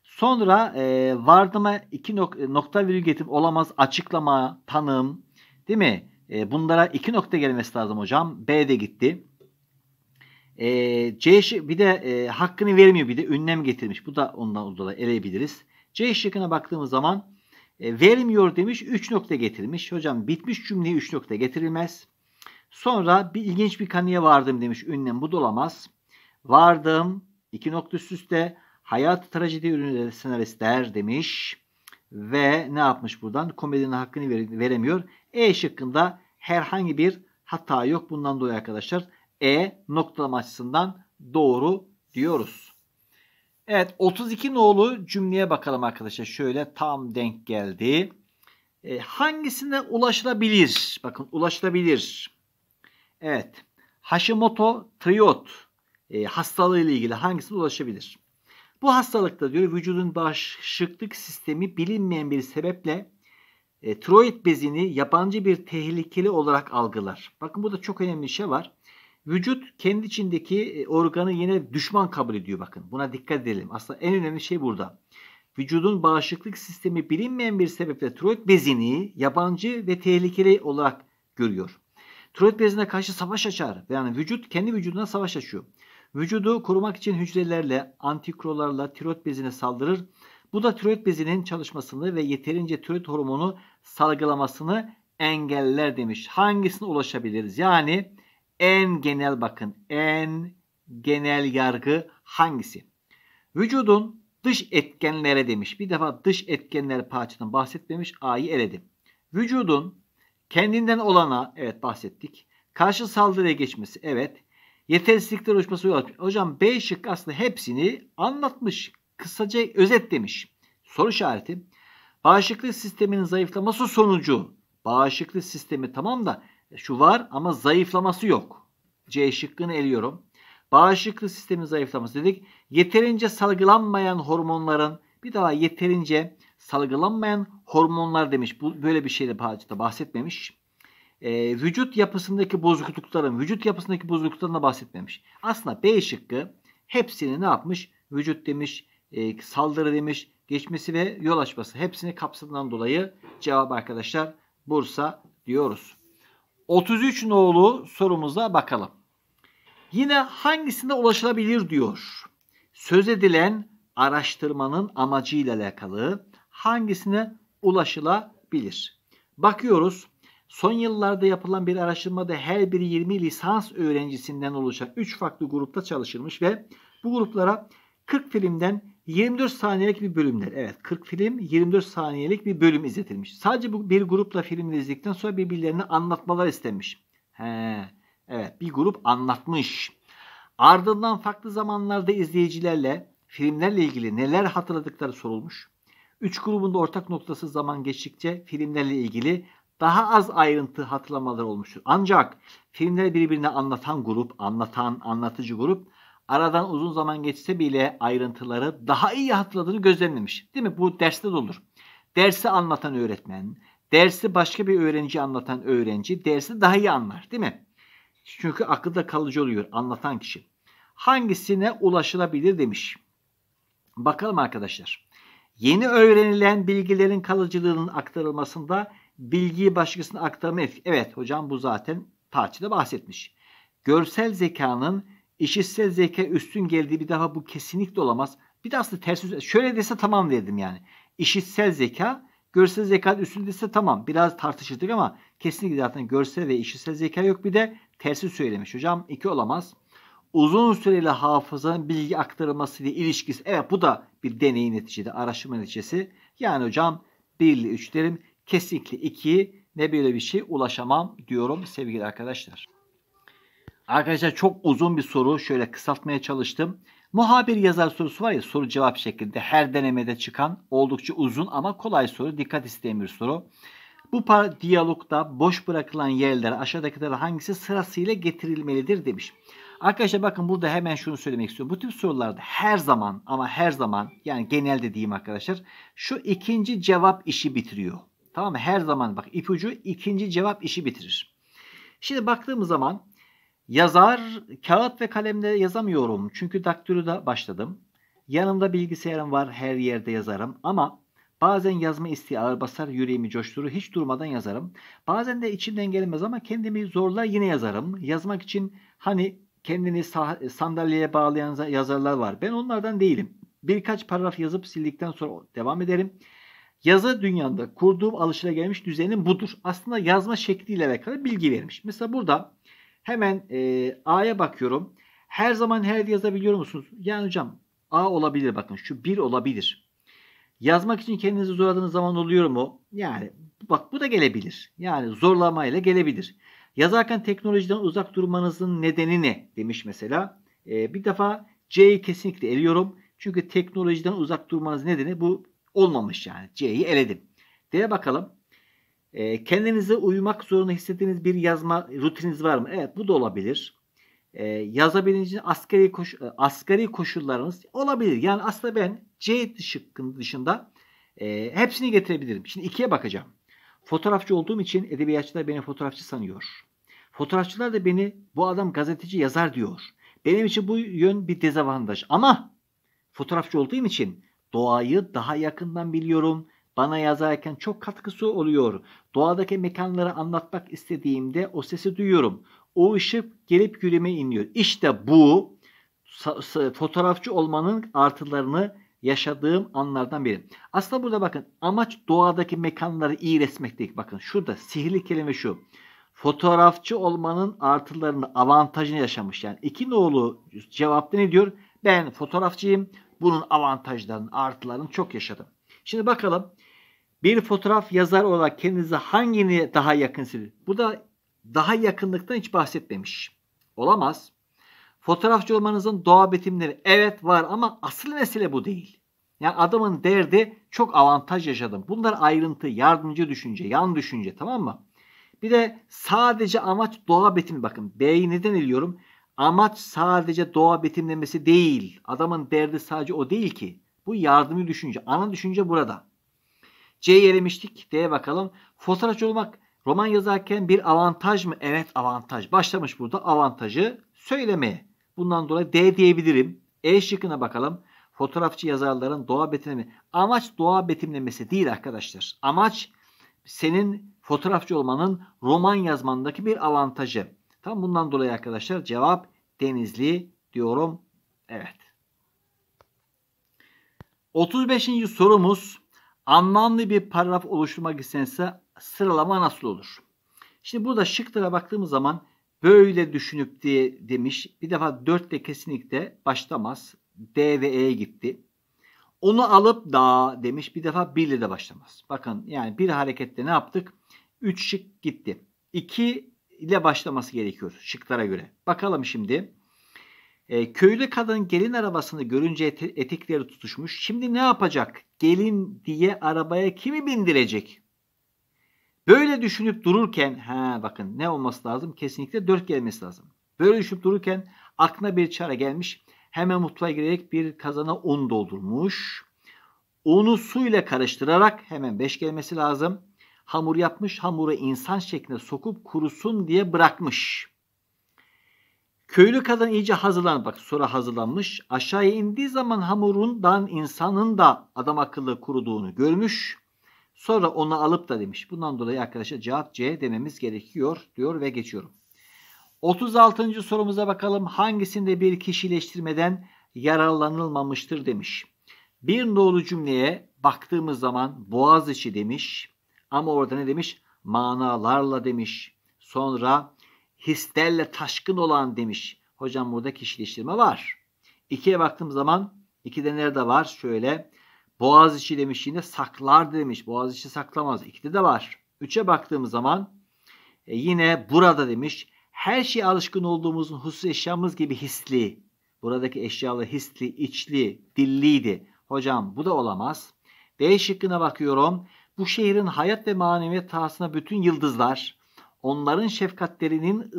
Sonra e, vardıma iki nok- e, nokta virgül getirip olamaz açıklama, tanım değil mi? E, bunlara iki nokta gelmesi lazım hocam. B de gitti. E, C şık, bir de e, hakkını vermiyor bir de ünlem getirmiş. Bu da ondan dolayı eleyebiliriz. C şıkkına baktığımız zaman e, vermiyor demiş 3 nokta getirmiş. Hocam bitmiş cümleyi 3 nokta getirilmez. Sonra bir ilginç bir kanıya vardım demiş ünlem bu dolamaz. Vardım 2 nokta üstte hayat trajedi ürünleri senaristler demiş. Ve ne yapmış buradan? Komedinin hakkını veremiyor. E şıkkında herhangi bir hata yok. Bundan dolayı arkadaşlar e noktalama açısından doğru diyoruz. Evet 32 nolu cümleye bakalım arkadaşlar. Şöyle tam denk geldi. E, hangisine ulaşılabilir? Bakın ulaşılabilir. Evet. Hashimoto triyot e, hastalığı ile ilgili hangisine ulaşabilir? Bu hastalıkta diyor vücudun bağışıklık sistemi bilinmeyen bir sebeple e, tiroid bezini yabancı bir tehlikeli olarak algılar. Bakın burada çok önemli bir şey var. Vücut kendi içindeki e, organı yine düşman kabul ediyor bakın. Buna dikkat edelim. Aslında en önemli şey burada. Vücudun bağışıklık sistemi bilinmeyen bir sebeple tiroid bezini yabancı ve tehlikeli olarak görüyor. Tiroid bezine karşı savaş açar. Yani vücut kendi vücuduna savaş açıyor. Vücudu korumak için hücrelerle, antikrolarla tiroid bezine saldırır. Bu da tiroid bezinin çalışmasını ve yeterince tiroid hormonu salgılamasını engeller demiş. Hangisine ulaşabiliriz? Yani en genel bakın en genel yargı hangisi? Vücudun dış etkenlere demiş. Bir defa dış etkenler parçadan bahsetmemiş. A'yı eledi. Vücudun kendinden olana evet bahsettik. Karşı saldırıya geçmesi evet. Yetersizlikler oluşması yol Hocam B şık aslında hepsini anlatmış. Kısaca özetlemiş. Soru işareti. Bağışıklık sisteminin zayıflaması sonucu bağışıklık sistemi tamam da şu var ama zayıflaması yok. C şıkkını eliyorum. Bağışıklık sistemin zayıflaması dedik. Yeterince salgılanmayan hormonların bir daha yeterince salgılanmayan hormonlar demiş. Bu, böyle bir şeyle parçada bahsetmemiş. E, vücut yapısındaki bozuklukların, vücut yapısındaki bozuklukların da bahsetmemiş. Aslında B şıkkı hepsini ne yapmış? Vücut demiş, e, saldırı demiş, geçmesi ve yol açması hepsini kapsadığından dolayı cevap arkadaşlar Bursa diyoruz. 33 nolu sorumuza bakalım. Yine hangisinde ulaşılabilir diyor. Söz edilen araştırmanın amacıyla alakalı hangisine ulaşılabilir? Bakıyoruz. Son yıllarda yapılan bir araştırmada her biri 20 lisans öğrencisinden oluşan 3 farklı grupta çalışılmış ve bu gruplara 40 filmden 24 saniyelik bir bölümler. Evet 40 film 24 saniyelik bir bölüm izletilmiş. Sadece bu bir grupla filmi izledikten sonra birbirlerine anlatmalar istemiş. He, evet bir grup anlatmış. Ardından farklı zamanlarda izleyicilerle filmlerle ilgili neler hatırladıkları sorulmuş. Üç grubun da ortak noktası zaman geçtikçe filmlerle ilgili daha az ayrıntı hatırlamaları olmuştur. Ancak filmleri birbirine anlatan grup, anlatan, anlatıcı grup Aradan uzun zaman geçse bile ayrıntıları daha iyi hatırladığını gözlemlemiş. Değil mi? Bu derste de olur. Dersi anlatan öğretmen, dersi başka bir öğrenci anlatan öğrenci dersi daha iyi anlar. Değil mi? Çünkü akılda kalıcı oluyor anlatan kişi. Hangisine ulaşılabilir demiş. Bakalım arkadaşlar. Yeni öğrenilen bilgilerin kalıcılığının aktarılmasında bilgiyi başkasına aktarma etki. Evet hocam bu zaten parçada bahsetmiş. Görsel zekanın İşitsel zeka üstün geldiği bir daha bu kesinlikle olamaz. Bir de aslında ters şöyle dese tamam dedim yani. İşitsel zeka görsel zeka üstün dese tamam biraz tartışırdık ama kesinlikle zaten görsel ve işitsel zeka yok. Bir de tersi söylemiş hocam. iki olamaz. Uzun süreli hafızanın bilgi aktarılması ile ilişkisi. Evet bu da bir deney neticede araştırma neticesi. Yani hocam 1 ile 3 derim. Kesinlikle 2 ne böyle bir şey ulaşamam diyorum sevgili arkadaşlar. Arkadaşlar çok uzun bir soru. Şöyle kısaltmaya çalıştım. Muhabir yazar sorusu var ya soru cevap şeklinde her denemede çıkan oldukça uzun ama kolay soru. Dikkat isteyen bir soru. Bu par diyalogda boş bırakılan yerler aşağıdakiler hangisi sırasıyla getirilmelidir demiş. Arkadaşlar bakın burada hemen şunu söylemek istiyorum. Bu tip sorularda her zaman ama her zaman yani genel dediğim arkadaşlar şu ikinci cevap işi bitiriyor. Tamam mı? Her zaman bak ipucu ikinci cevap işi bitirir. Şimdi baktığımız zaman Yazar kağıt ve kalemle yazamıyorum çünkü de başladım. Yanımda bilgisayarım var her yerde yazarım ama bazen yazma isteği ağır basar yüreğimi coşturur hiç durmadan yazarım. Bazen de içimden gelmez ama kendimi zorla yine yazarım. Yazmak için hani kendini sandalyeye bağlayan yazarlar var. Ben onlardan değilim. Birkaç paragraf yazıp sildikten sonra devam ederim. Yazı dünyanda kurduğum gelmiş düzenim budur. Aslında yazma şekliyle alakalı bilgi vermiş. Mesela burada Hemen e, A'ya bakıyorum. Her zaman her yazabiliyor musunuz? Yani hocam A olabilir bakın şu 1 olabilir. Yazmak için kendinizi zorladığınız zaman oluyor mu? Yani bak bu da gelebilir. Yani zorlamayla gelebilir. Yazarken teknolojiden uzak durmanızın nedeni ne? Demiş mesela. E, bir defa C'yi kesinlikle eliyorum. Çünkü teknolojiden uzak durmanız nedeni bu olmamış yani. C'yi eledim. D'ye bakalım. E, ee, kendinizi uyumak zorunda hissettiğiniz bir yazma rutininiz var mı? Evet bu da olabilir. Ee, e, yazabileceğiniz asgari, koş, asgari koşullarınız olabilir. Yani aslında ben C şıkkının dışında e, hepsini getirebilirim. Şimdi ikiye bakacağım. Fotoğrafçı olduğum için edebiyatçılar beni fotoğrafçı sanıyor. Fotoğrafçılar da beni bu adam gazeteci yazar diyor. Benim için bu yön bir dezavantaj. Ama fotoğrafçı olduğum için doğayı daha yakından biliyorum bana yazarken çok katkısı oluyor. Doğadaki mekanları anlatmak istediğimde o sesi duyuyorum. O ışık gelip yüreğime iniyor. İşte bu fotoğrafçı olmanın artılarını yaşadığım anlardan biri. Aslında burada bakın amaç doğadaki mekanları iyi resmek değil. Bakın şurada sihirli kelime şu. Fotoğrafçı olmanın artılarını, avantajını yaşamış. Yani iki nolu cevapta ne diyor? Ben fotoğrafçıyım. Bunun avantajlarını, artılarını çok yaşadım. Şimdi bakalım bir fotoğraf yazar olarak kendinize hangini daha yakın hissediyor? Bu da daha yakınlıktan hiç bahsetmemiş. Olamaz. Fotoğrafçı olmanızın doğa betimleri evet var ama asıl mesele bu değil. Yani adamın derdi çok avantaj yaşadım. Bunlar ayrıntı, yardımcı düşünce, yan düşünce tamam mı? Bir de sadece amaç doğa betimi. Bakın B'yi neden eliyorum? Amaç sadece doğa betimlemesi değil. Adamın derdi sadece o değil ki. Bu yardımcı düşünce. Ana düşünce burada. C'yi elemiştik. D'ye bakalım. Fotoğrafçı olmak roman yazarken bir avantaj mı? Evet avantaj. Başlamış burada avantajı söylemeye. Bundan dolayı D diyebilirim. E şıkkına bakalım. Fotoğrafçı yazarların doğa betimleme. Amaç doğa betimlemesi değil arkadaşlar. Amaç senin fotoğrafçı olmanın roman yazmandaki bir avantajı. Tam bundan dolayı arkadaşlar cevap Denizli diyorum. Evet. 35. sorumuz Anlamlı bir paragraf oluşturmak istenirse sıralama nasıl olur? Şimdi burada şıklara baktığımız zaman böyle düşünüp diye demiş. Bir defa 4 ile kesinlikle başlamaz. D ve E'ye gitti. Onu alıp da demiş. Bir defa 1 ile de başlamaz. Bakın yani bir harekette ne yaptık? 3 şık gitti. 2 ile başlaması gerekiyor şıklara göre. Bakalım şimdi. E, köylü kadın gelin arabasını görünce etekleri tutuşmuş. Şimdi ne yapacak gelin diye arabaya kimi bindirecek? Böyle düşünüp dururken ha bakın ne olması lazım? Kesinlikle dört gelmesi lazım. Böyle düşünüp dururken aklına bir çare gelmiş. Hemen mutfağa girerek bir kazana un doldurmuş. Unu suyla karıştırarak hemen beş gelmesi lazım. Hamur yapmış. Hamuru insan şeklinde sokup kurusun diye bırakmış. Köylü kadın iyice hazırlan bak sonra hazırlanmış. Aşağıya indiği zaman hamurundan insanın da adam akıllı kuruduğunu görmüş. Sonra onu alıp da demiş. Bundan dolayı arkadaşlar cevap C dememiz gerekiyor diyor ve geçiyorum. 36. sorumuza bakalım. Hangisinde bir kişileştirmeden yararlanılmamıştır demiş. Bir doğru cümleye baktığımız zaman boğaz içi demiş. Ama orada ne demiş? Manalarla demiş. Sonra hislerle taşkın olan demiş. Hocam burada kişileştirme var. İkiye baktığım zaman ikide nerede var? Şöyle boğaz içi demiş yine saklar demiş. Boğaz içi saklamaz. İkide de var. Üçe baktığım zaman e, yine burada demiş. Her şeye alışkın olduğumuzun husus eşyamız gibi hisli. Buradaki eşyalı hisli, içli, dilliydi. Hocam bu da olamaz. D şıkkına bakıyorum. Bu şehrin hayat ve manevi tahtasına bütün yıldızlar, onların şefkatlerinin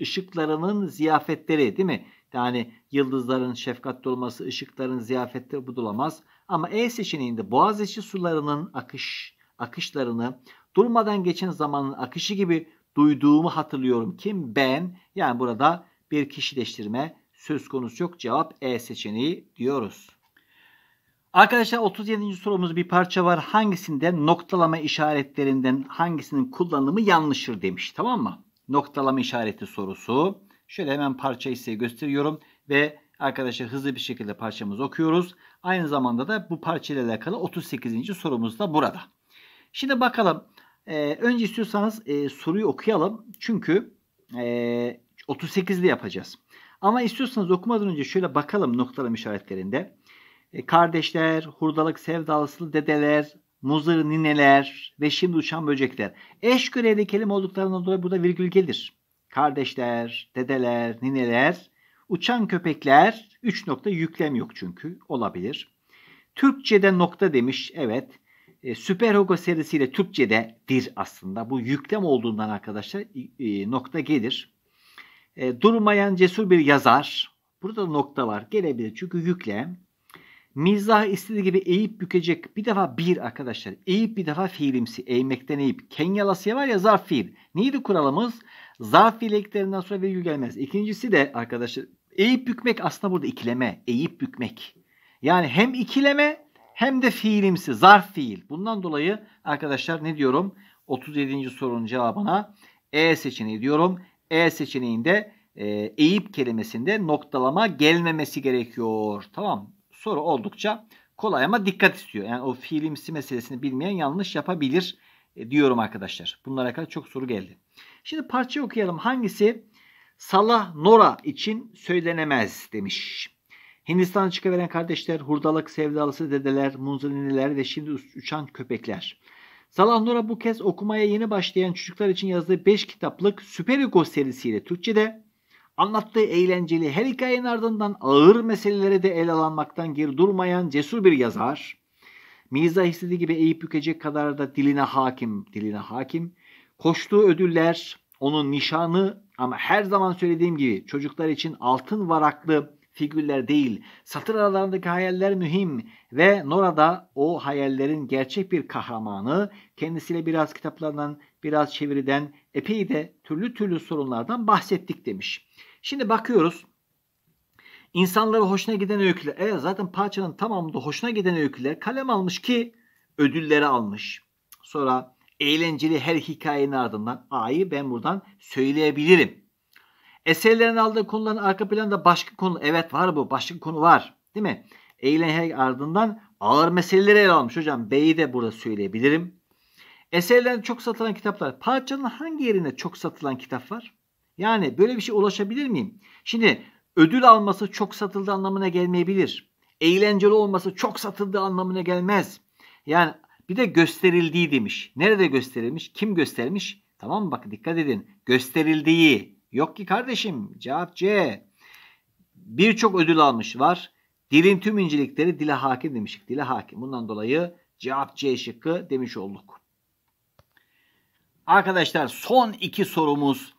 ışıklarının ziyafetleri değil mi? Yani yıldızların şefkatli olması, ışıkların ziyafetleri bu olamaz. Ama E seçeneğinde Boğaziçi sularının akış akışlarını durmadan geçen zamanın akışı gibi duyduğumu hatırlıyorum. Kim? Ben. Yani burada bir kişileştirme söz konusu yok. Cevap E seçeneği diyoruz. Arkadaşlar 37. sorumuz bir parça var. Hangisinde noktalama işaretlerinden hangisinin kullanımı yanlışır demiş. Tamam mı? Noktalama işareti sorusu. Şöyle hemen parçayı size gösteriyorum ve arkadaşlar hızlı bir şekilde parçamızı okuyoruz. Aynı zamanda da bu parçayla alakalı 38. sorumuz da burada. Şimdi bakalım. Ee, önce istiyorsanız e, soruyu okuyalım. Çünkü e, 38'de yapacağız. Ama istiyorsanız okumadan önce şöyle bakalım noktalama işaretlerinde. E, kardeşler, hurdalık sevdalısı dedeler, muzır nineler ve şimdi uçan böcekler. Eş görevli kelime olduklarından dolayı burada virgül gelir. Kardeşler, dedeler, nineler, uçan köpekler, 3 nokta yüklem yok çünkü olabilir. Türkçe'de nokta demiş, evet. E, Süper Hugo serisiyle Türkçe'de dir aslında. Bu yüklem olduğundan arkadaşlar e, nokta gelir. E, durmayan cesur bir yazar. Burada nokta var. Gelebilir çünkü yüklem. Mizahı istediği gibi eğip bükecek. Bir defa bir arkadaşlar. Eğip bir defa fiilimsi. Eğmekten eğip. Kenyalasıya var ya zarf fiil. Neydi kuralımız? Zarf fiil eklerinden sonra virgül gelmez. İkincisi de arkadaşlar eğip bükmek aslında burada ikileme. Eğip bükmek. Yani hem ikileme hem de fiilimsi. Zarf fiil. Bundan dolayı arkadaşlar ne diyorum? 37. sorunun cevabına E seçeneği diyorum. E seçeneğinde e, eğip kelimesinde noktalama gelmemesi gerekiyor. Tamam Soru oldukça kolay ama dikkat istiyor. Yani o fiilimsi meselesini bilmeyen yanlış yapabilir e, diyorum arkadaşlar. Bunlara kadar çok soru geldi. Şimdi parça okuyalım. Hangisi Salah Nora için söylenemez demiş. Hindistan'a çıkıveren kardeşler, hurdalık sevdalısı dedeler, munzuniler ve şimdi uçan köpekler. Salah Nora bu kez okumaya yeni başlayan çocuklar için yazdığı 5 kitaplık Süper Ego serisiyle Türkçe'de Anlattığı eğlenceli her hikayenin ardından ağır meselelere de ele alınmaktan geri durmayan cesur bir yazar. Miza istediği gibi eğip bükecek kadar da diline hakim, diline hakim. Koştuğu ödüller onun nişanı ama her zaman söylediğim gibi çocuklar için altın varaklı figürler değil. Satır aralarındaki hayaller mühim ve Nora da o hayallerin gerçek bir kahramanı. Kendisiyle biraz kitaplardan, biraz çeviriden, epey de türlü türlü sorunlardan bahsettik demiş. Şimdi bakıyoruz. İnsanlara hoşuna giden öyküler. E zaten parçanın tamamında hoşuna giden öyküler kalem almış ki ödülleri almış. Sonra eğlenceli her hikayenin ardından A'yı ben buradan söyleyebilirim. Eserlerin aldığı konuların arka planda başka konu. Evet var bu. Başka konu var. Değil mi? Eğlen ardından ağır meseleleri ele almış. Hocam B'yi de burada söyleyebilirim. Eserlerinde çok satılan kitaplar. Parçanın hangi yerinde çok satılan kitap var? Yani böyle bir şey ulaşabilir miyim? Şimdi ödül alması çok satıldı anlamına gelmeyebilir. Eğlenceli olması çok satıldı anlamına gelmez. Yani bir de gösterildiği demiş. Nerede gösterilmiş? Kim göstermiş? Tamam mı? Bakın dikkat edin. Gösterildiği. Yok ki kardeşim. Cevap C. Birçok ödül almış var. Dilin tüm incelikleri dile hakim demiştik. Dile hakim. Bundan dolayı cevap C şıkkı demiş olduk. Arkadaşlar son iki sorumuz.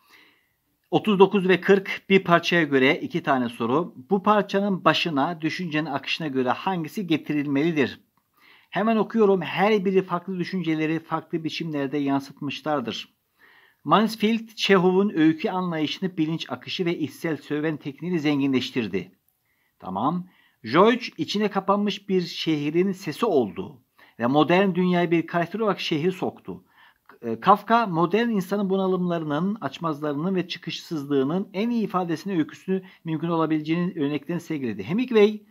39 ve 40 bir parçaya göre iki tane soru. Bu parçanın başına düşüncenin akışına göre hangisi getirilmelidir? Hemen okuyorum. Her biri farklı düşünceleri farklı biçimlerde yansıtmışlardır. Mansfield, Çehov'un öykü anlayışını bilinç akışı ve içsel söven tekniğini zenginleştirdi. Tamam. George içine kapanmış bir şehrin sesi oldu ve modern dünyaya bir karakter olarak şehir soktu. E, Kafka modern insanın bunalımlarının, açmazlarının ve çıkışsızlığının en iyi ifadesini öyküsünü mümkün olabileceğinin örneklerini sergiledi. Hemingway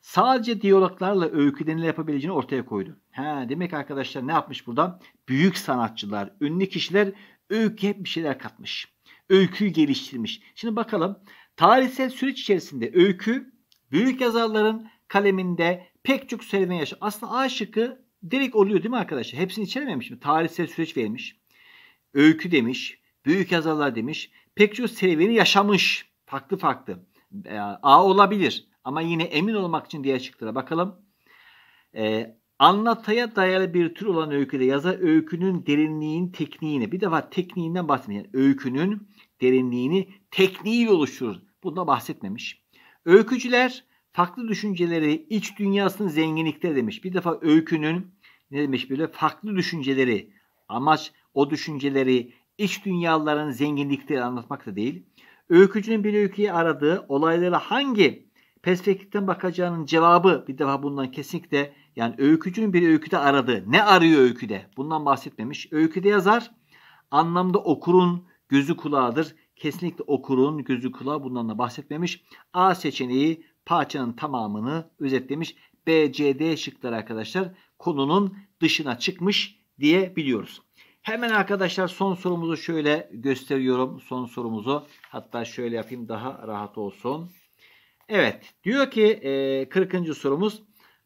sadece diyaloglarla denile yapabileceğini ortaya koydu. Ha, demek arkadaşlar ne yapmış burada? Büyük sanatçılar, ünlü kişiler öyküye bir şeyler katmış. Öyküyü geliştirmiş. Şimdi bakalım tarihsel süreç içerisinde öykü büyük yazarların kaleminde pek çok söyleme yaşa. Aslında A şıkkı direkt oluyor değil mi arkadaşlar? Hepsini içerememiş mi? Tarihsel süreç vermiş. Öykü demiş. Büyük yazarlar demiş. Pek çok serüveni yaşamış. Farklı farklı. E, A olabilir. Ama yine emin olmak için diye şıklara bakalım. E, anlataya dayalı bir tür olan öyküde yazar öykünün derinliğin tekniğini bir defa tekniğinden bahsetmiyor. Yani öykünün derinliğini tekniğiyle oluşturur. Bundan bahsetmemiş. Öykücüler farklı düşünceleri iç dünyasını zenginlikte demiş. Bir defa öykünün ne demiş böyle farklı düşünceleri amaç o düşünceleri iç dünyaların zenginlikleri anlatmak da değil. Öykücünün bir öyküyü aradığı olaylara hangi perspektiften bakacağının cevabı bir defa bundan kesinlikle yani öykücünün bir öyküde aradığı ne arıyor öyküde bundan bahsetmemiş. Öyküde yazar anlamda okurun gözü kulağıdır. Kesinlikle okurun gözü kulağı bundan da bahsetmemiş. A seçeneği parçanın tamamını özetlemiş. BCD C, şıkları arkadaşlar konunun dışına çıkmış diyebiliyoruz. Hemen arkadaşlar son sorumuzu şöyle gösteriyorum. Son sorumuzu hatta şöyle yapayım daha rahat olsun. Evet diyor ki 40. E, sorumuz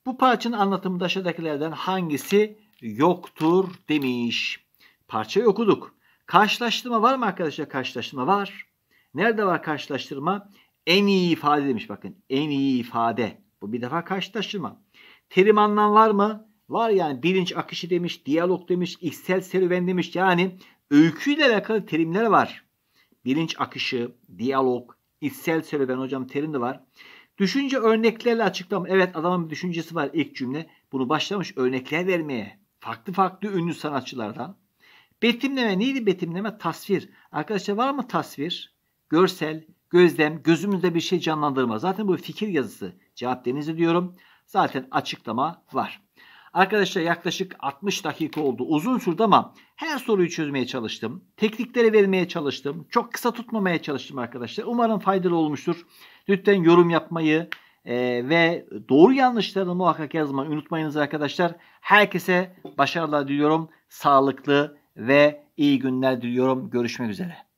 bu parçanın anlatımında aşağıdakilerden hangisi yoktur demiş. Parçayı okuduk. Karşılaştırma var mı arkadaşlar? Karşılaştırma var. Nerede var karşılaştırma? En iyi ifade demiş bakın. En iyi ifade. Bu bir defa karşılaştırma. Terim anlam var mı? Var yani bilinç akışı demiş, diyalog demiş, içsel serüven demiş. Yani öyküyle alakalı terimler var. Bilinç akışı, diyalog, içsel serüven hocam terim de var. Düşünce örneklerle açıklama. Evet adamın bir düşüncesi var ilk cümle. Bunu başlamış örnekler vermeye. Farklı farklı ünlü sanatçılardan. Betimleme neydi betimleme? Tasvir. Arkadaşlar var mı tasvir? Görsel, gözlem gözümüzde bir şey canlandırma. Zaten bu fikir yazısı. Cevap denizi diyorum. Zaten açıklama var. Arkadaşlar yaklaşık 60 dakika oldu. Uzun sürdü ama her soruyu çözmeye çalıştım. Teknikleri vermeye çalıştım. Çok kısa tutmamaya çalıştım arkadaşlar. Umarım faydalı olmuştur. Lütfen yorum yapmayı e, ve doğru yanlışlarını muhakkak yazmayı unutmayınız arkadaşlar. Herkese başarılar diliyorum. Sağlıklı ve iyi günler diliyorum. Görüşmek üzere.